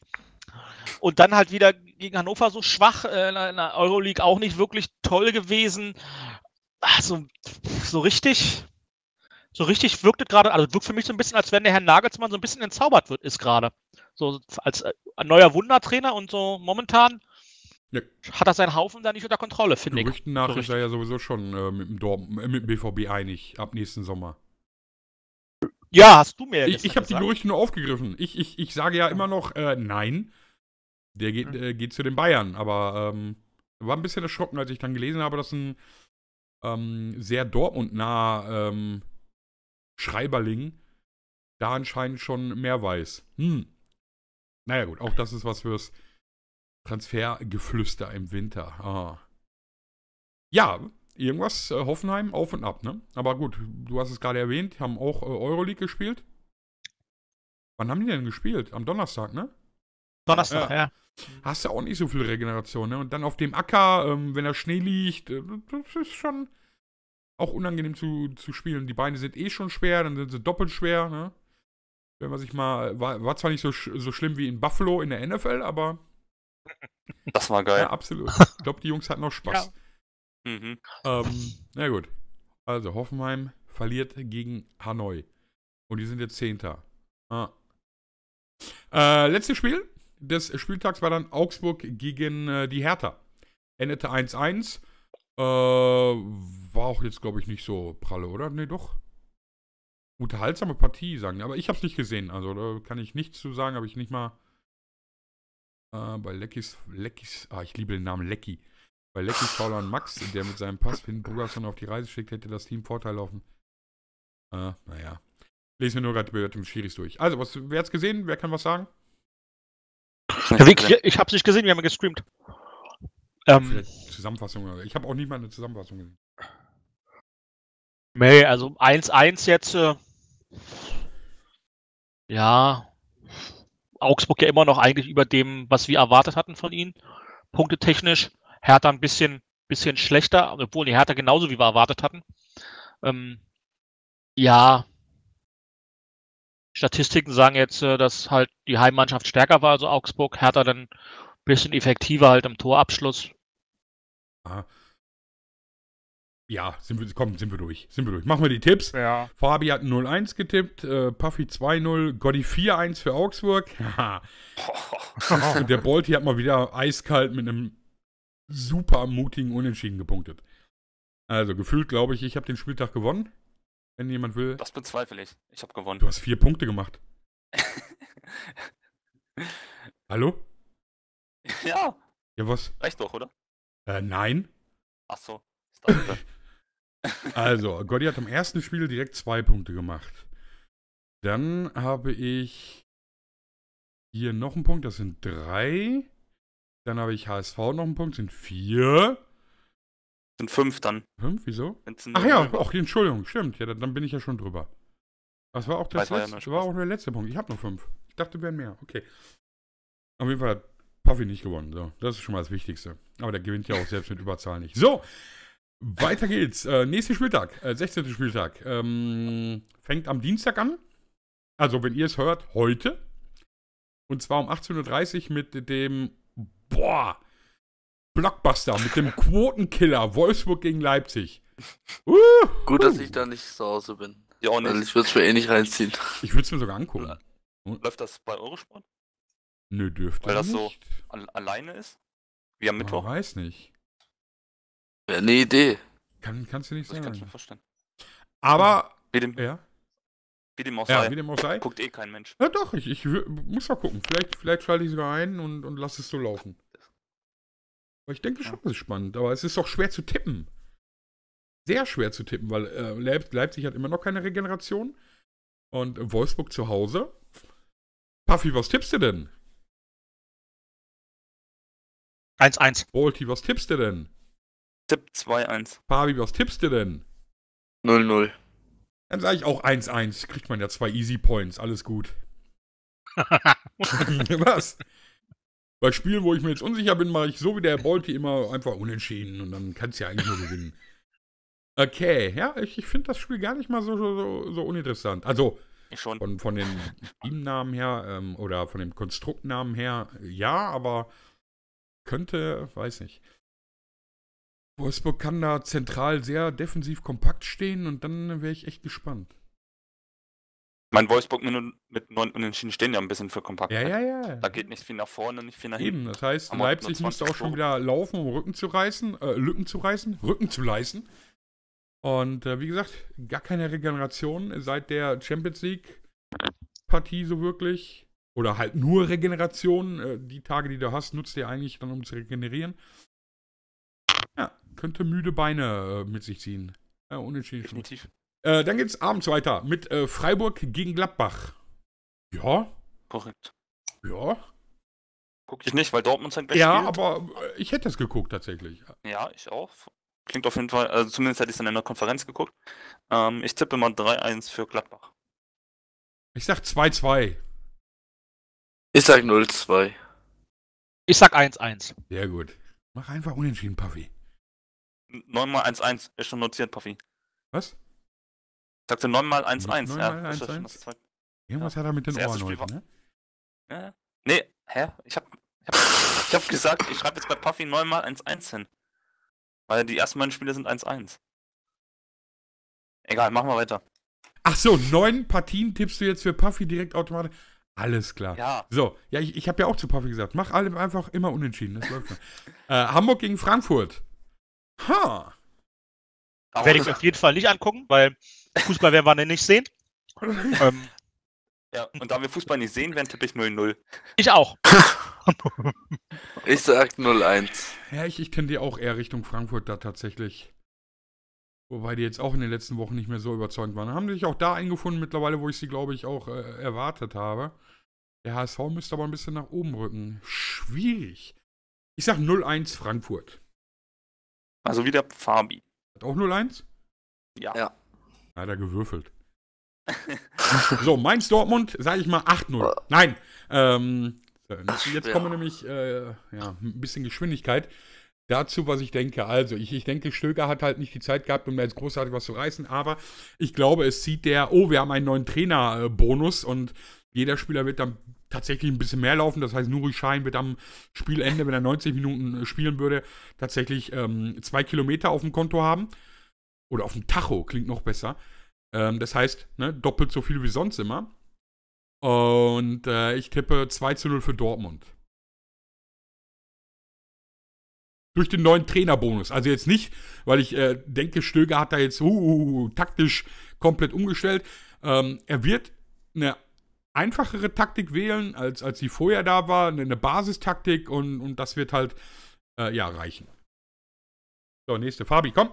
und dann halt wieder gegen Hannover so schwach, äh, in der Euroleague auch nicht wirklich toll gewesen. Also so richtig so richtig wirkt es gerade, also wirkt für mich so ein bisschen, als wenn der Herr Nagelsmann so ein bisschen entzaubert wird, ist gerade. So als äh, neuer Wundertrainer und so momentan ja. hat er seinen Haufen da nicht unter Kontrolle, finde ich. Gerüchten nach so ist er ja sowieso schon äh, mit, dem Dorf, äh, mit dem BVB einig, ab nächsten Sommer. Ja, hast du mir ja Ich, ich habe die Gerüchte nur aufgegriffen. Ich, ich, ich sage ja immer noch, äh, nein, der geht, mhm. äh, geht zu den Bayern. Aber ähm, war ein bisschen erschrocken, als ich dann gelesen habe, dass ein ähm, sehr Dortmund-nah ähm, Schreiberling da anscheinend schon mehr weiß. Hm. Naja gut, auch das ist was fürs Transfergeflüster im Winter. Ah. Ja, irgendwas, äh, Hoffenheim auf und ab, ne? Aber gut, du hast es gerade erwähnt, haben auch äh, Euroleague gespielt. Wann haben die denn gespielt? Am Donnerstag, ne? Donnerstag, äh, ja. Hast du auch nicht so viel Regeneration, ne? Und dann auf dem Acker, ähm, wenn der Schnee liegt, äh, das ist schon auch unangenehm zu, zu spielen. Die Beine sind eh schon schwer, dann sind sie doppelt schwer, ne? Wenn man sich mal. War, war zwar nicht so, so schlimm wie in Buffalo in der NFL, aber. *laughs* Das war geil. Ja, absolut. *laughs* Ich glaube, die Jungs hatten noch Spaß. Ja. Mhm. Ähm, na gut. Also, Hoffenheim verliert gegen Hanoi. Und die sind jetzt Zehnter. Ah. Äh, letztes Spiel des Spieltags war dann Augsburg gegen äh, die Hertha. Endete 1-1. Äh, war auch jetzt, glaube ich, nicht so pralle, oder? Nee, doch. Unterhaltsame Partie, sagen. Aber ich habe es nicht gesehen. Also da kann ich nichts zu sagen. Habe ich nicht mal äh, bei Leckis, Leckis, ah, ich liebe den Namen Lecky. Bei Leckis Fauler und Max, der mit seinem Pass Finn Bruderson auf die Reise schickt, hätte das Team Vorteil laufen. Äh, naja. Lesen wir nur gerade über Tim Schiris durch. Also, was, wer hat's gesehen? Wer kann was sagen? Ja, ich, ich hab's nicht gesehen, wir haben ja gestreamt. Ähm, Zusammenfassung. Ich habe auch nicht mal eine Zusammenfassung gesehen. Nee, also 1-1 jetzt. Äh, ja. Augsburg ja immer noch eigentlich über dem, was wir erwartet hatten von ihnen. technisch. Hertha ein bisschen, bisschen schlechter, obwohl die Hertha genauso wie wir erwartet hatten. Ähm, ja. Statistiken sagen jetzt, äh, dass halt die Heimmannschaft stärker war, also Augsburg, Hertha dann ein bisschen effektiver halt im Torabschluss, Ah. Ja, sind wir, komm, sind wir durch. Sind wir durch. Machen wir die Tipps. Ja. Fabi hat 0-1 getippt, äh, Puffy 2-0, Gotti 4-1 für Augsburg. Und *laughs* der Bolti hat mal wieder eiskalt mit einem super mutigen Unentschieden gepunktet. Also gefühlt glaube ich, ich habe den Spieltag gewonnen. Wenn jemand will. Das bezweifle ich. Ich habe gewonnen. Du hast vier Punkte gemacht. *laughs* Hallo? Ja. Ja, was? Reicht doch, oder? Äh, nein. Ach so. *laughs* *laughs* also, Gotti hat im ersten Spiel direkt zwei Punkte gemacht. Dann habe ich hier noch einen Punkt, das sind drei. Dann habe ich HSV noch einen Punkt, sind vier. Sind fünf dann. Fünf, wieso? Ach ja, auch die Entschuldigung, stimmt. Ja, dann bin ich ja schon drüber. Das war auch, das letzte, war, auch der letzte Punkt. Ich habe noch fünf. Ich dachte, wir wären mehr. Okay. Auf jeden Fall Puffy nicht gewonnen. So, das ist schon mal das Wichtigste. Aber der gewinnt ja auch selbst mit Überzahl nicht. So, weiter geht's. Äh, nächster Spieltag, äh, 16. Spieltag. Ähm, fängt am Dienstag an. Also, wenn ihr es hört, heute. Und zwar um 18.30 Uhr mit dem, boah, Blockbuster, mit dem Quotenkiller Wolfsburg gegen Leipzig. Uh, Gut, dass ich da nicht zu Hause bin. Ja, auch nicht. ich würde es mir eh nicht reinziehen. Ich würde es mir sogar angucken. Läuft das bei Eurosport? Nö, dürfte Weil das nicht. so al alleine ist? Wie am Mittwoch? Ich weiß nicht. Wäre eine Idee. Kann, kannst du nicht sagen. Ich kann es mir verstehen. Aber. Wie dem, ja. Wie dem auch sei. Ja, wie dem auch sei. Guckt eh kein Mensch. Ja, doch, ich, ich muss mal gucken. Vielleicht, vielleicht schalte ich sogar ein und, und lasse es so laufen. Aber ich denke schon, das ist spannend. Aber es ist doch schwer zu tippen. Sehr schwer zu tippen, weil äh, Leipzig hat immer noch keine Regeneration. Und Wolfsburg zu Hause. Puffy, was tippst du denn? 1-1. Bolti, was tippst du denn? Tipp 2-1. Fabi, was tippst du denn? 0-0. Dann sage ich auch 1-1. Kriegt man ja zwei Easy Points. Alles gut. *laughs* *laughs* was? Bei Spielen, wo ich mir jetzt unsicher bin, mache ich so wie der Bolti immer einfach unentschieden und dann kannst du ja eigentlich nur gewinnen. Okay, ja, ich, ich finde das Spiel gar nicht mal so, so, so uninteressant. Also, Schon. Von, von den Teamnamen her ähm, oder von dem Konstruktnamen her, ja, aber könnte, weiß nicht. Wolfsburg kann da zentral sehr defensiv kompakt stehen und dann wäre ich echt gespannt. Mein Wolfsburg mit neun Unentschieden stehen ja ein bisschen für kompakt. Ja, ne? ja, ja. Da geht nicht viel nach vorne, nicht viel nach hinten. Das heißt, Haben Leipzig müsste auch schon wieder laufen, um Rücken zu reißen, äh, Lücken zu reißen, Rücken zu leisten. Und äh, wie gesagt, gar keine Regeneration seit der Champions League Partie so wirklich. Oder halt nur Regeneration. Äh, die Tage, die du hast, nutzt du eigentlich dann, um zu regenerieren. Ja, könnte müde Beine äh, mit sich ziehen. Ja, unentschieden. Definitiv. Äh, dann geht's abends weiter mit äh, Freiburg gegen Gladbach. Ja. Korrekt. Ja. Guck ich nicht, weil Dortmund sein Best Ja, spielt. aber äh, ich hätte es geguckt tatsächlich. Ja, ich auch. Klingt auf jeden Fall, also zumindest hätte ich es dann in der Konferenz geguckt. Ähm, ich tippe mal 3-1 für Gladbach. Ich sag 2-2. Ich sag 0-2. Ich sag 1-1. Sehr gut. Mach einfach unentschieden, Puffy. 9 mal 1-1 ist schon notiert, Puffy. Was? Ich Sagte 9 mal 1-1. 9 mal 1-1? Irgendwas hat er mit den das Ohren heute, war... ne? ja. Nee, hä? Ich hab, ich hab, ich hab gesagt, ich schreibe jetzt bei Puffy 9 mal 1-1 hin. Weil die ersten beiden Spiele sind 1-1. Egal, machen wir weiter. Ach so, neun Partien tippst du jetzt für Puffy direkt automatisch. Alles klar. Ja. So, ja, ich, ich habe ja auch zu Puffy gesagt, mach alle einfach immer unentschieden. Das läuft *laughs* äh, Hamburg gegen Frankfurt. Ha. Werde ich auf jeden Fall nicht angucken, weil Fußball werden wir nicht sehen. *laughs* ähm, ja, und da wir Fußball nicht sehen werden, tippe ich 0-0. Ich auch. *laughs* ich sag 0-1. Ja, ich, ich tendiere auch eher Richtung Frankfurt da tatsächlich. Wobei die jetzt auch in den letzten Wochen nicht mehr so überzeugend waren. Haben sich auch da eingefunden mittlerweile, wo ich sie, glaube ich, auch äh, erwartet habe. Der HSV müsste aber ein bisschen nach oben rücken. Schwierig. Ich sag 0-1 Frankfurt. Also wieder Fabi. Hat auch 0-1? Ja. ja. Leider gewürfelt. *laughs* so, Mainz Dortmund, sage ich mal 8-0. Nein. Ähm, jetzt kommen wir nämlich äh, ja, ein bisschen Geschwindigkeit dazu, was ich denke. Also, ich, ich denke, Stöger hat halt nicht die Zeit gehabt, um da jetzt großartig was zu reißen, aber ich glaube, es sieht der, oh, wir haben einen neuen Trainer-Bonus und jeder Spieler wird dann tatsächlich ein bisschen mehr laufen. Das heißt, Nuri Schein wird am Spielende, wenn er 90 Minuten äh, spielen würde, tatsächlich ähm, zwei Kilometer auf dem Konto haben. Oder auf dem Tacho, klingt noch besser. Ähm, das heißt, ne, doppelt so viel wie sonst immer. Und äh, ich tippe 2 zu 0 für Dortmund. Durch den neuen Trainerbonus. Also jetzt nicht, weil ich äh, denke, Stöger hat da jetzt uh, uh, uh, uh, taktisch komplett umgestellt. Ähm, er wird eine einfachere Taktik wählen, als, als sie vorher da war, eine Basistaktik und, und das wird halt äh, ja reichen. So, nächste Fabi, komm.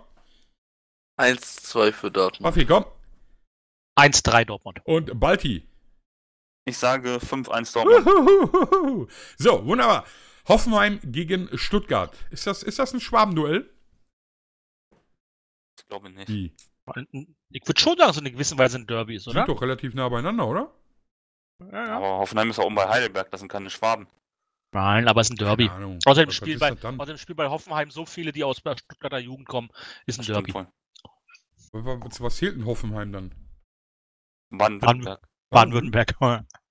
1-2 für Dortmund. Fabi, komm. 1-3 Dortmund. Und Balti. Ich sage 5-1 Dortmund. Uhuhuhu. So, wunderbar. Hoffenheim gegen Stuttgart. Ist das, ist das ein Schwabenduell? Ich glaube nicht. Wie? Ich würde schon sagen, so eine gewisse Weise ein Derby ist, oder? Sind doch relativ nah beieinander, oder? Ja, ja. Aber Hoffenheim ist auch oben bei Heidelberg, das sind keine Schwaben. Nein, aber es ist ein Derby. Außerdem spielen bei, außerdem Spiel bei Hoffenheim so viele, die aus der Stuttgarter Jugend kommen, ist ein Derby. Was, was fehlt in Hoffenheim dann? Baden-Württemberg. Baden-Württemberg. *laughs*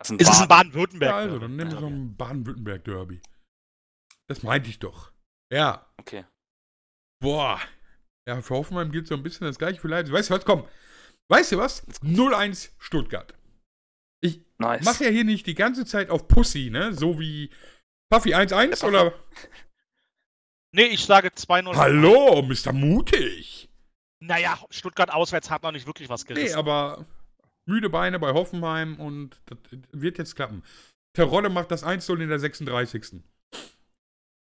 Das ist, es ein Baden-Württemberg. ja, also, dann nehmen wir so ein Baden-Württemberg-Derby. Das meinte ich doch. Ja. Okay. Boah. Ja, für Hoffenheim gilt so ein bisschen das gleiche für Leipzig. Weißt du was? Komm. Weißt du was? 0-1 Stuttgart. Ich nice. mache ja hier nicht die ganze Zeit auf Pussy, ne? So wie Puffy 1-1 oder. *laughs* Nee, ich sage 2-0. Hallo, Mr. Mutig. Naja, Stuttgart auswärts hat noch nicht wirklich was gerissen. Nee, aber müde Beine bei Hoffenheim und das wird jetzt klappen. Terrolle macht das 1-0 in der 36.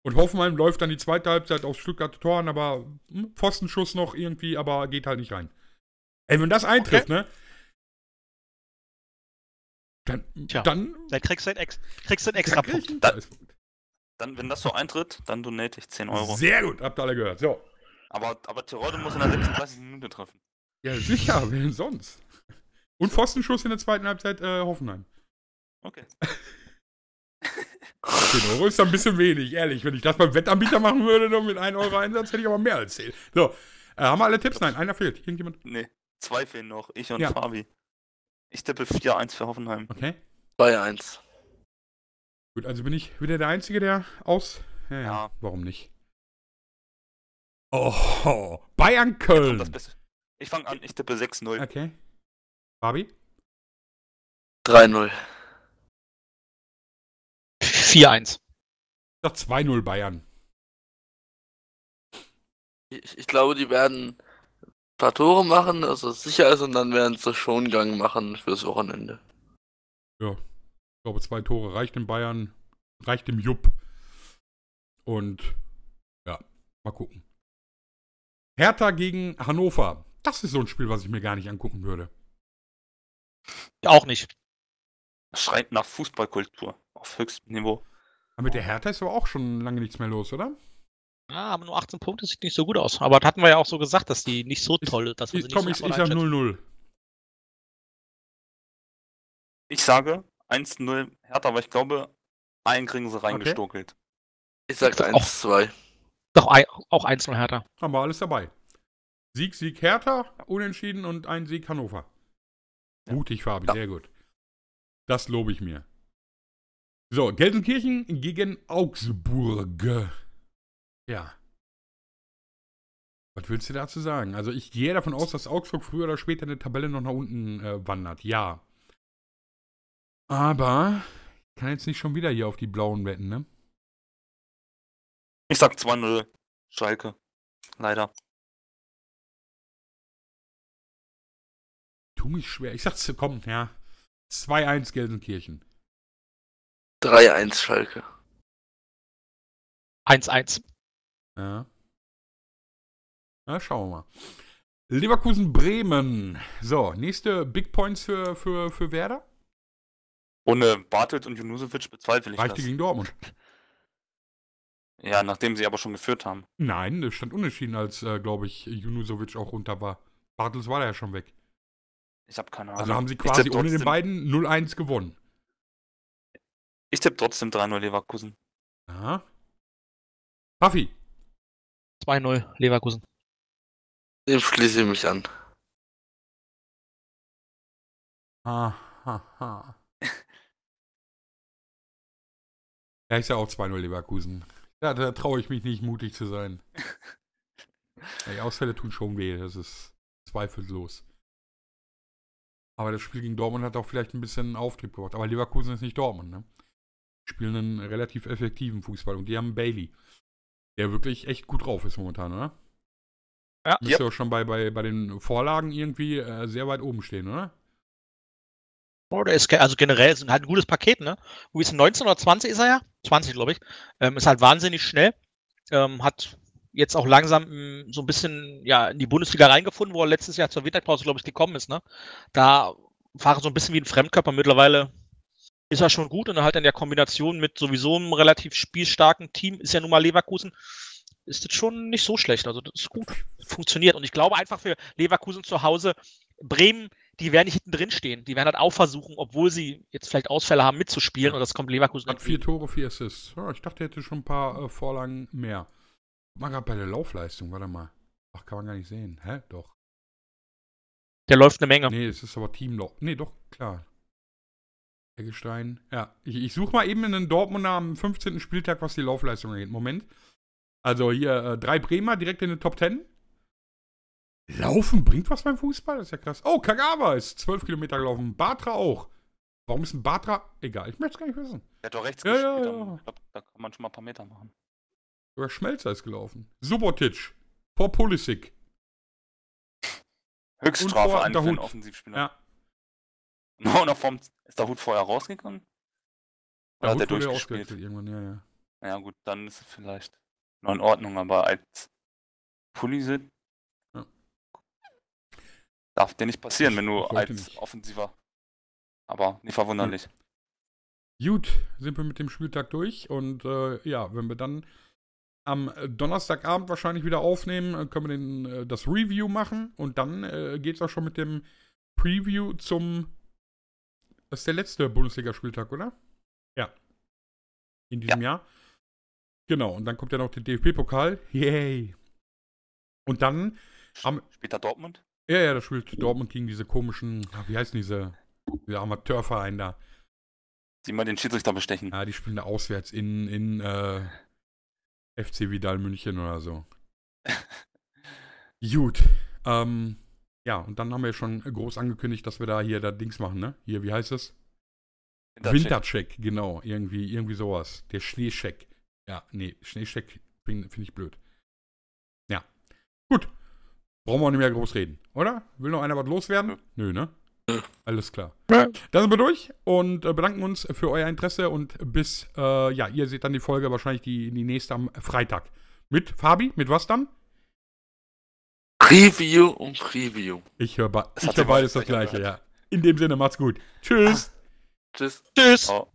Und Hoffenheim läuft dann die zweite Halbzeit auf Stuttgart Toren, aber hm, Pfostenschuss noch irgendwie, aber geht halt nicht rein. Ey, wenn das eintrifft, okay. ne? Dann, Tja, dann. Da kriegst du einen, Ex kriegst einen extra dann Punkt. Dann, dann, wenn das so eintritt, dann donate ich 10 Euro. Sehr gut, habt ihr alle gehört. So. Aber, aber Tirolde muss in der 36. Minute treffen. Ja, sicher, wen sonst? Und Pfostenschuss in der zweiten Halbzeit äh, Hoffenheim. Okay. 10 *laughs* Euro ist da ein bisschen wenig, ehrlich. Wenn ich das beim Wettanbieter machen würde, nur mit 1 Euro Einsatz, hätte ich aber mehr als 10. So, äh, haben wir alle Tipps? Nein, einer fehlt. Irgendjemand? Nee, zwei fehlen noch. Ich und ja. Fabi. Ich tippe 4-1 für Hoffenheim. Okay. 2-1. Gut, also bin ich wieder der Einzige, der aus. Ja, ja. ja. Warum nicht? Oh, Bayern Köln. Ich fange an, ich tippe 6-0. Okay. Fabi? 3-0. 4-1. Doch 2-0 Bayern. Ich, ich, glaube, die werden ein paar Tore machen, dass es sicher ist, und dann werden sie schon Gang machen fürs Wochenende. Ja. Ich glaube, zwei Tore reicht in Bayern, reicht im Jupp. Und ja, mal gucken. Hertha gegen Hannover. Das ist so ein Spiel, was ich mir gar nicht angucken würde. Auch nicht. Schreit nach Fußballkultur auf höchstem Niveau. Aber mit der Hertha ist aber auch schon lange nichts mehr los, oder? Ja, aber nur 18 Punkte sieht nicht so gut aus. Aber das hatten wir ja auch so gesagt, dass die nicht so toll ist. Dass ich, sie komm, so ich, ich sag 0-0. Ich sage 1-0 Hertha, aber ich glaube, einen kriegen sie reingestunkelt. Okay. Ich sag 1-2. Doch, auch 1-0 Hertha. Haben wir alles dabei. Sieg, Sieg Hertha, unentschieden und ein Sieg Hannover. Mutig, Fabi, ja. sehr gut. Das lobe ich mir. So, Gelsenkirchen gegen Augsburg. Ja. Was willst du dazu sagen? Also ich gehe davon aus, dass Augsburg früher oder später in der Tabelle noch nach unten äh, wandert. Ja. Aber ich kann jetzt nicht schon wieder hier auf die blauen wetten, ne? Ich sag 2-0 Schalke. Leider. tu mich schwer. Ich sag's, komm, ja. 2-1 Gelsenkirchen. 3-1 Schalke. 1-1. Ja. Na, schauen wir mal. Leverkusen-Bremen. So, nächste Big Points für, für, für Werder? Ohne Bartels und Junusovic bezweifle ich Reicht das. gegen Dortmund. Ja, nachdem sie aber schon geführt haben. Nein, das stand unentschieden, als, äh, glaube ich, Junusovic auch runter war. Bartels war da ja schon weg. Ich habe keine also Ahnung. Also haben sie quasi ohne den beiden 0-1 gewonnen. Ich tippe trotzdem 3-0 Leverkusen. Aha. Puffy. 2-0 Leverkusen. Dem schließe ich mich an. Ha, ha, ha. ja, ich sage auch 2-0 Leverkusen. Ja, da traue ich mich nicht, mutig zu sein. *laughs* Die Ausfälle tun schon weh, das ist zweifellos. Aber das Spiel gegen Dortmund hat auch vielleicht ein bisschen Auftrieb gebracht. Aber Leverkusen ist nicht Dortmund, ne? Die spielen einen relativ effektiven Fußball und die haben Bailey, der wirklich echt gut drauf ist momentan, oder? Ja. Müsste yep. Ja. auch schon bei, bei, bei den Vorlagen irgendwie äh, sehr weit oben stehen, oder? Oh, der ist, also generell ist halt ein gutes Paket, ne? Wo ist 19 oder 20 ist er ja? 20, glaube ich. Ähm, ist halt wahnsinnig schnell. Ähm, hat jetzt auch langsam mm, so ein bisschen ja, in die Bundesliga reingefunden, wo er letztes Jahr zur Winterpause, glaube ich, gekommen ist. Ne? Da war er so ein bisschen wie ein Fremdkörper. Mittlerweile ist er schon gut und halt in der Kombination mit sowieso einem relativ spielstarken Team, ist ja nun mal Leverkusen, ist das schon nicht so schlecht. Also das ist gut, funktioniert. Und ich glaube einfach für Leverkusen zu Hause, Bremen, die werden nicht hinten drin stehen. Die werden halt auch versuchen, obwohl sie jetzt vielleicht Ausfälle haben, mitzuspielen. Und das kommt Leverkusen. Hat vier Tore, vier Assists. Ja, ich dachte, er hätte schon ein paar äh, Vorlagen mehr mal gerade bei der Laufleistung, warte mal. Ach, kann man gar nicht sehen. Hä? Doch. Der läuft eine Menge. Nee, es ist aber Teamlauf. Nee, doch, klar. Eggestein. Ja, ich, ich suche mal eben in den Dortmunder am 15. Spieltag, was die Laufleistung angeht. Moment. Also hier äh, drei Bremer direkt in den Top 10. Laufen bringt was beim Fußball? Das ist ja krass. Oh, Kagawa ist 12 Kilometer gelaufen. Batra auch. Warum ist ein Batra? Egal, ich möchte es gar nicht wissen. Der hat doch rechts ja, gespielt. Ja, ja. Ich glaube, da kann man schon mal ein paar Meter machen. Über Schmelzer ist gelaufen. Subotic. Vor Pulisic. *laughs* Höchststrafe an für einen Offensivspieler. Ja. *laughs* No, vom, ist der Hut vorher rausgegangen? Oder der hat der durchgespielt? Irgendwann, ja, ja. Ja, gut, dann ist es vielleicht noch in Ordnung, aber als Pulisic ja. darf dir nicht passieren, wenn du als nicht. Offensiver. Aber nicht verwunderlich. Gut, sind wir mit dem Spieltag durch und äh, ja, wenn wir dann am äh, Donnerstagabend wahrscheinlich wieder aufnehmen, äh, können wir den, äh, das Review machen und dann äh, geht es auch schon mit dem Preview zum. Das ist der letzte Bundesligaspieltag, oder? Ja. In diesem ja. Jahr. Genau, und dann kommt ja noch der DFB-Pokal. Yay! Und dann. Am, spielt da Dortmund? Ja, ja, da spielt Dortmund gegen diese komischen. wie heißen diese? Diese Amateurverein da. Die mal den Schiedsrichter bestechen. Ja, die spielen da auswärts in, in äh, FC Vidal München oder so. *laughs* Gut. Ähm, ja, und dann haben wir schon groß angekündigt, dass wir da hier das Dings machen, ne? Hier, wie heißt es? Wintercheck, genau. Irgendwie, irgendwie sowas. Der Schneecheck. Ja, nee, Schneecheck finde find ich blöd. Ja. Gut. Brauchen wir auch nicht mehr groß reden, oder? Will noch einer was loswerden? Nö, ne? Alles klar. Dann sind wir durch und äh, bedanken uns für euer Interesse und bis, äh, ja, ihr seht dann die Folge wahrscheinlich die, die nächste am Freitag. Mit Fabi, mit was dann? Review und Preview. Ich höre hör beides das gleiche, gehört. ja. In dem Sinne, macht's gut. Tschüss. Ah. Tschüss. Tschüss. Oh.